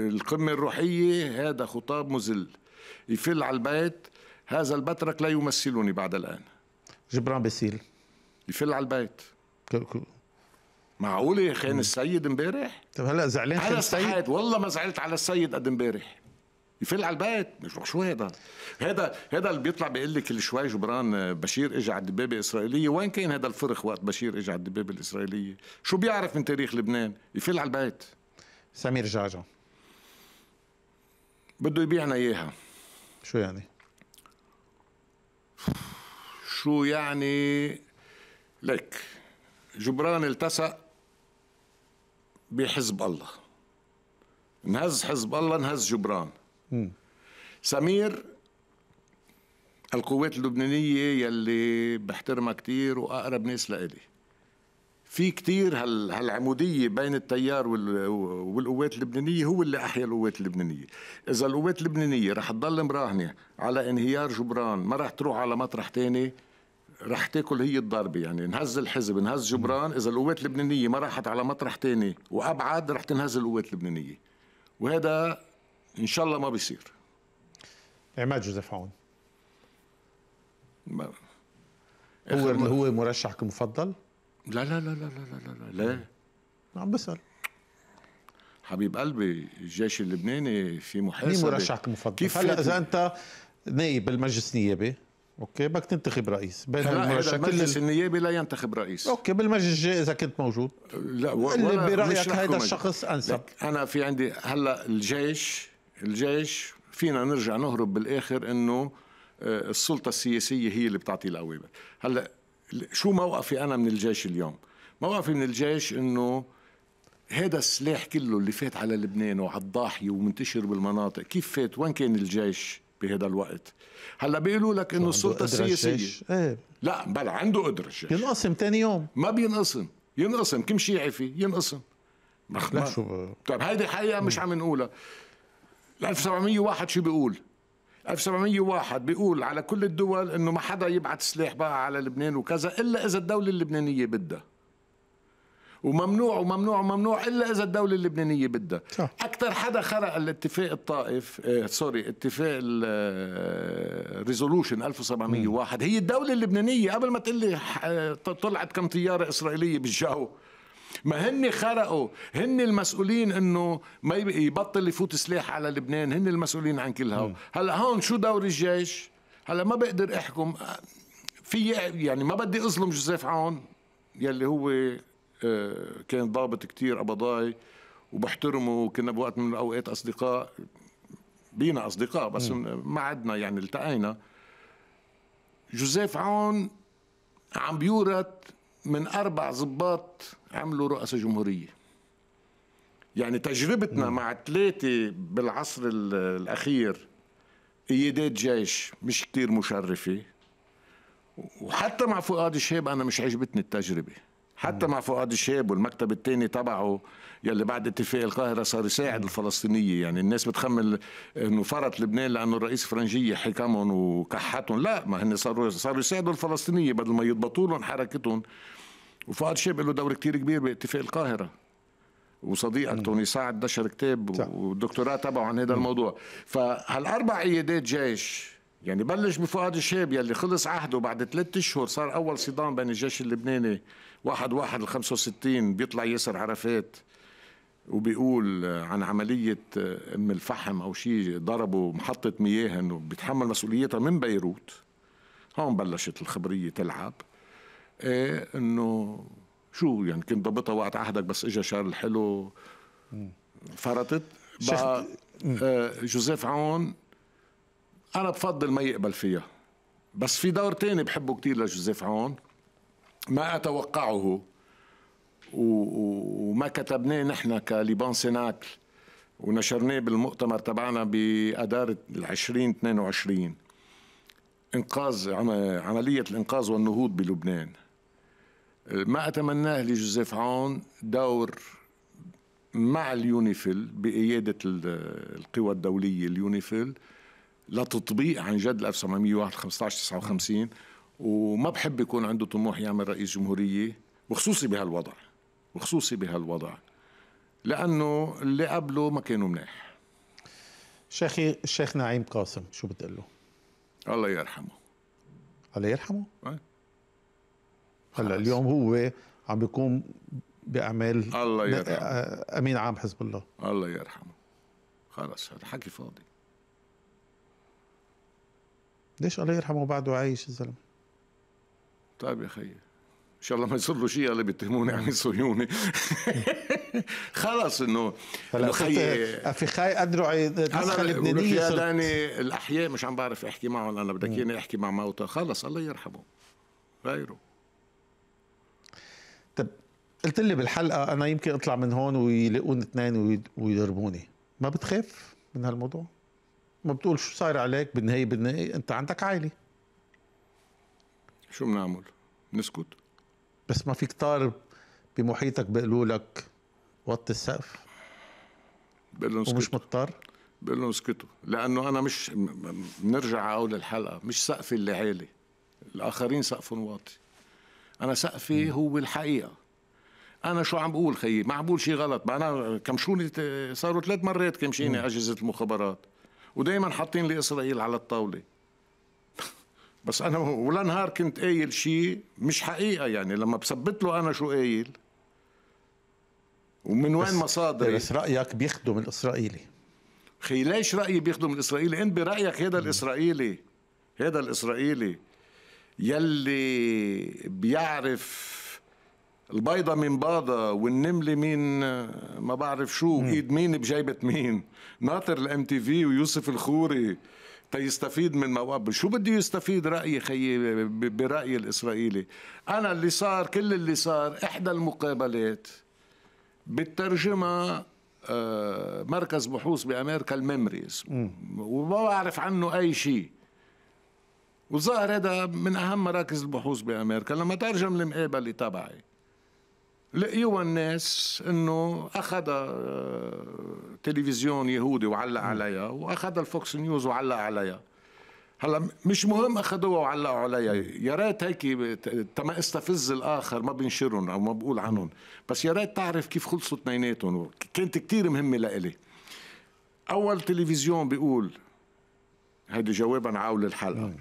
القمة الروحية هذا خطاب مذل يفل على البيت هذا البترك لا يمثلني بعد الآن جبران بيسيل يفل على البيت معقولة خان السيد امبارح؟ طيب هلا زعلان خان السيد؟ والله ما زعلت على السيد قد امبارح يفل على البيت مش شو هذا هذا هذا اللي بيطلع بيقول لك اللي شوي جبران آه، بشير اجى على الدبابه الاسرائيليه وين كان هذا الفرخ وقت بشير اجى على الدبابه الاسرائيليه شو بيعرف من تاريخ لبنان يفل على البيت سمير جعجع بده يبيعنا اياها شو يعني شو يعني لك جبران التصق بحزب الله نهز حزب الله نهز جبران سمير القوات اللبنانية يلي بحترمها كتير وأقرب ناس لإلي في كتير هال هالعمودية بين التيار وال والقوات اللبنانية هو اللي أحيا القوات اللبنانية إذا القوات اللبنانية رح تضل مراهنة على انهيار جبران ما رح تروح على مطرح تاني رح تاكل هي الضربه يعني نهز الحزب نهز جبران اذا القوات اللبنانيه ما راحت على مطرح تاني وابعد رح تنهز القوات اللبنانيه وهذا ان شاء الله ما بيصير عماد إيه، جوزيف عون ما. هو هو مرشحك المفضل؟ لا لا لا لا لا لا لا لا عم بسأل حبيب قلبي الجيش اللبناني في محاسبه مين مرشحك المفضل؟ كيف هلا اذا انت نايب بالمجلس النيابي اوكي بدك تنتخب رئيس بين المرشح المجلس النيابي لا ينتخب رئيس اوكي بالمجلس الجاي اذا كنت موجود لا و... اللي برايك هيدا الشخص انسب انا في عندي هلا الجيش الجيش فينا نرجع نهرب بالاخر انه آه، السلطه السياسيه هي اللي بتعطي الاوامر هلا شو موقفي انا من الجيش اليوم موقفي من الجيش انه هذا السلاح كله اللي فات على لبنان وعلى الضاحيه ومنتشر بالمناطق كيف فات وين كان الجيش بهذا الوقت هلا بيقولوا لك انه السلطه السياسيه ايه. لا بل عنده قدره الجيش ينقسم ثاني يوم ما بينقسم ينقسم كم شيعي فيه ينقسم لا شو طيب هيدي حقيقه مش عم نقولها 1701 شو بيقول 1701 بيقول على كل الدول انه ما حدا يبعث سلاح بقى على لبنان وكذا الا اذا الدوله اللبنانيه بدها وممنوع وممنوع وممنوع الا اذا الدوله اللبنانيه بدها اكثر حدا خرق الاتفاق الطائف آه سوري اتفاق الريزولوشن آه، 1701 هي الدوله اللبنانيه قبل ما تقول لي آه، طلعت كم طياره اسرائيليه بالجو ما هن خرقوا هن المسؤولين انه ما يبطل يفوت سلاح على لبنان هن المسؤولين عن كل هون هلا هون شو دور الجيش هلا ما بقدر احكم في يعني ما بدي اظلم جوزيف عون يلي هو آه، كان ضابط كتير قبضاي وبحترمه وكنا بوقت من الاوقات اصدقاء بينا اصدقاء بس ما عدنا يعني التقينا جوزيف عون عم بيورث من أربع ضباط عملوا رؤساء جمهورية يعني تجربتنا م. مع ثلاثة بالعصر الأخير قيادات جيش مش كتير مشرفة وحتى مع فؤاد الشهاب أنا مش عجبتني التجربة حتى مع فؤاد الشاب والمكتب الثاني تبعه يلي بعد اتفاق القاهرة صار يساعد الفلسطينية يعني الناس بتخمل انه فرط لبنان لانه الرئيس فرنجية حكمهم وكحتهم لا ما هن صاروا صاروا يساعدوا الفلسطينية بدل ما يضبطوا لهم حركتهم وفؤاد شيب له دور كتير كبير باتفاق القاهره وصديقك توني سعد نشر كتاب والدكتوراه تبعه عن هذا الموضوع فهالاربع ايادات جيش يعني بلش بفؤاد الشاب يلي خلص عهده بعد ثلاثة اشهر صار اول صدام بين الجيش اللبناني واحد واحد ال 65 بيطلع ياسر عرفات وبيقول عن عملية آه، ام الفحم او شيء ضربوا محطة مياه انه بيتحمل مسؤوليتها من بيروت هون بلشت الخبرية تلعب ايه انه شو يعني كنت ضبطها وقت عهدك بس اجى شارل الحلو فرطت بقى آه، جوزيف عون انا بفضل ما يقبل فيها بس في دور تاني بحبه كتير لجوزيف عون ما اتوقعه وما كتبناه نحن كليبان سيناكل ونشرناه بالمؤتمر تبعنا بأدارة العشرين اثنين وعشرين إنقاذ عملية الإنقاذ والنهوض بلبنان آه، ما أتمناه لجوزيف عون دور مع اليونيفيل بقياده القوى الدولية اليونيفيل لتطبيق عن جد 1715 59 وما بحب يكون عنده طموح يعمل رئيس جمهورية وخصوصي بهالوضع وخصوصي بهالوضع لأنه اللي قبله ما كانوا مناح شيخي الشيخ نعيم قاسم شو بتقول له؟ الله يرحمه الله يرحمه؟ أه؟ هلا اليوم هو عم بيقوم باعمال الله يرحمه امين عام حزب الله الله يرحمه خلص هذا حكي فاضي ليش الله يرحمه بعده عايش الزلمه طيب يا خيي ان شاء الله ما يصير له شيء اللي بيتهموني عن صهيوني خلص انه هلا خي... في خي ادرعي نسخه لبنانيه انا يعني الاحياء مش عم بعرف احكي معهم انا بدك اياني احكي مع موتى خلص الله يرحمه غيره قلت لي بالحلقه انا يمكن اطلع من هون ويلاقوني اثنين ويضربوني ما بتخاف من هالموضوع ما بتقول شو صاير عليك بالنهايه بالنهايه انت عندك عائله شو بنعمل نسكت بس ما فيك طار بمحيطك بيقولوا لك وطي السقف بقول لهم ومش مضطر بقول لهم اسكتوا لانه انا مش بنرجع على اول الحلقه مش سقفي اللي عالي الاخرين سقفهم واطي انا سقفي هو الحقيقه انا شو عم بقول خيي ما عم بقول شيء غلط ما انا كمشوني صاروا ثلاث مرات كمشيني اجهزه المخابرات ودائما حاطين لي اسرائيل على الطاوله بس انا ولا نهار كنت قايل شيء مش حقيقه يعني لما بثبت له انا شو قايل ومن وين مصادري بس رايك بيخدم الاسرائيلي خي ليش رايي بيخدم الاسرائيلي انت برايك هذا الاسرائيلي هذا الاسرائيلي يلي بيعرف البيضة من باضة والنملة آه، مين ما بعرف شو ايد مين بجيبة مين ناطر الام تي في ويوسف الخوري تيستفيد من مواقف شو بده يستفيد رأيي خيي برأيي الإسرائيلي أنا اللي صار كل اللي صار إحدى المقابلات بالترجمة آه، مركز بحوث بأمريكا الميموريز وما بعرف عنه أي شيء وظهر هذا من أهم مراكز البحوث بأمريكا لما ترجم المقابلة إيه تبعي لقيوا الناس انه اخذ آه، تلفزيون يهودي وعلق عليها واخذ الفوكس نيوز وعلق عليها هلا مش مهم اخذوها وعلقوا عليها يا ريت هيك تما استفز الاخر ما بنشرهم او ما بقول عنهم بس يا ريت تعرف كيف خلصوا اثنيناتهم كانت كتير مهمه لإلي اول تلفزيون بيقول هيدي جوابا عاول الحلقه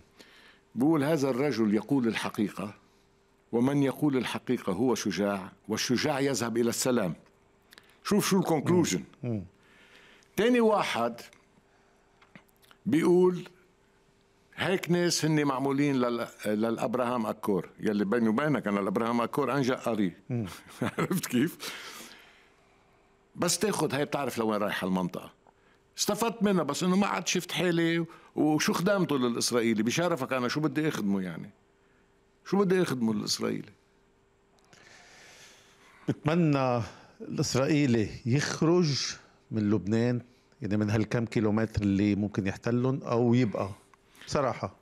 بيقول هذا الرجل يقول الحقيقه ومن يقول الحقيقة هو شجاع والشجاع يذهب إلى السلام شوف شو الكونكلوجن تاني واحد بيقول هيك ناس هن معمولين للابراهام اكور يلي بيني وبينك انا الابراهام اكور انجا قري عرفت كيف؟ بس تاخذ هي بتعرف لوين رايحه المنطقه استفدت منها بس انه ما عاد شفت حالي وشو خدمته للاسرائيلي بشرفك انا شو بدي اخدمه يعني شو بده يخدمه الاسرائيلي؟ بتمنى الاسرائيلي يخرج من لبنان يعني من هالكم كيلومتر اللي ممكن يحتلهم او يبقى بصراحه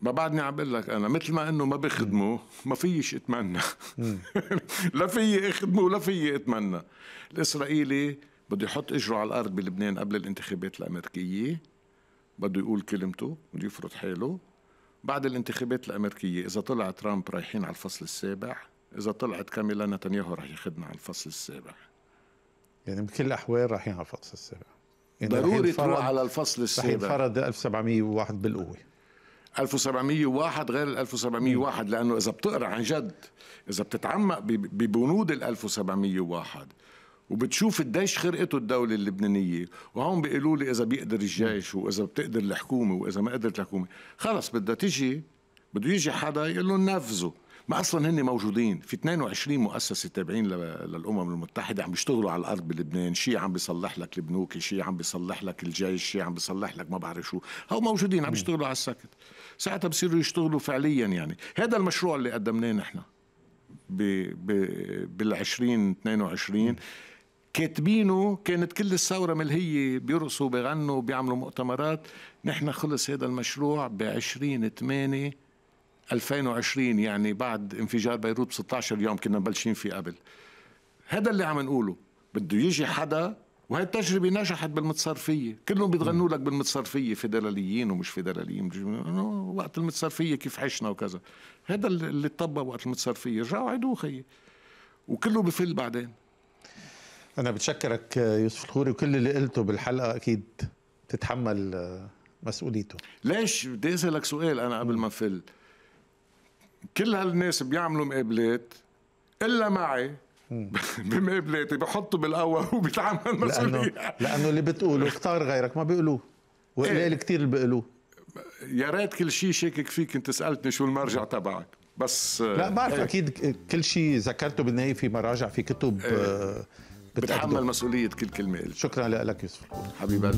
ما بعدني عم بقول لك انا مثل ما انه ما بخدمه ما فيش اتمنى لا في اخدمه ولا في اتمنى الاسرائيلي بده يحط اجره على الارض بلبنان قبل الانتخابات الامريكيه بده يقول كلمته بده يفرض حاله بعد الانتخابات الامريكيه اذا طلع ترامب رايحين على الفصل السابع اذا طلعت كاميلا نتنياهو رح ياخذنا على الفصل السابع يعني بكل الاحوال رايحين على الفصل السابع يعني ضروري تروح على الفصل السابع رح ينفرض 1701 بالقوه 1701 غير ال 1701 لانه اذا بتقرا عن جد اذا بتتعمق ببنود ال 1701 وبتشوف قديش خرقته الدولة اللبنانية وهون بيقولوا لي إذا بيقدر الجيش وإذا بتقدر الحكومة وإذا ما قدرت الحكومة خلص بدها تيجي بده يجي حدا يقول لهم نفذوا ما اصلا هن موجودين في 22 مؤسسه تابعين للامم المتحده عم بيشتغلوا على الارض بلبنان شيء عم بيصلح لك البنوك شيء عم بيصلح لك الجيش شيء عم بيصلح لك ما بعرف شو هو موجودين عم يشتغلوا على السكت ساعتها بصيروا يشتغلوا فعليا يعني هذا المشروع اللي قدمناه نحن بال 20 22 كاتبينه كانت كل الثوره ملهيه بيرقصوا بيغنوا بيعملوا مؤتمرات نحن خلص هذا المشروع ب 20 8 2020 يعني بعد انفجار بيروت ب 16 يوم كنا مبلشين فيه قبل هذا اللي عم نقوله بده يجي حدا وهي التجربة نجحت بالمتصرفية كلهم بيتغنوا لك بالمتصرفية فيدراليين ومش فيدراليين وقت المتصرفية كيف عشنا وكذا هذا اللي طبق وقت المتصرفية رجعوا عدوه خيي وكله بفل بعدين انا بتشكرك يوسف الخوري وكل اللي قلته بالحلقه اكيد تتحمل مسؤوليته ليش بدي اسالك سؤال انا قبل ما فل كل هالناس بيعملوا مقابلات الا معي بمقابلاتي بحطوا بالأول وبتعمل مسؤولية لأنه, لأنه اللي بتقوله اختار غيرك ما بيقولوه وقليل إيه؟ كتير اللي بيقولوه يا ريت كل شيء شاكك فيك كنت سألتني شو المرجع تبعك بس لا بعرف إيه؟ أكيد كل شيء ذكرته بالنهاية في مراجع في كتب إيه؟ بتحمل مسؤوليه كل كلمه قلت. شكرا لك يوسف حبيبي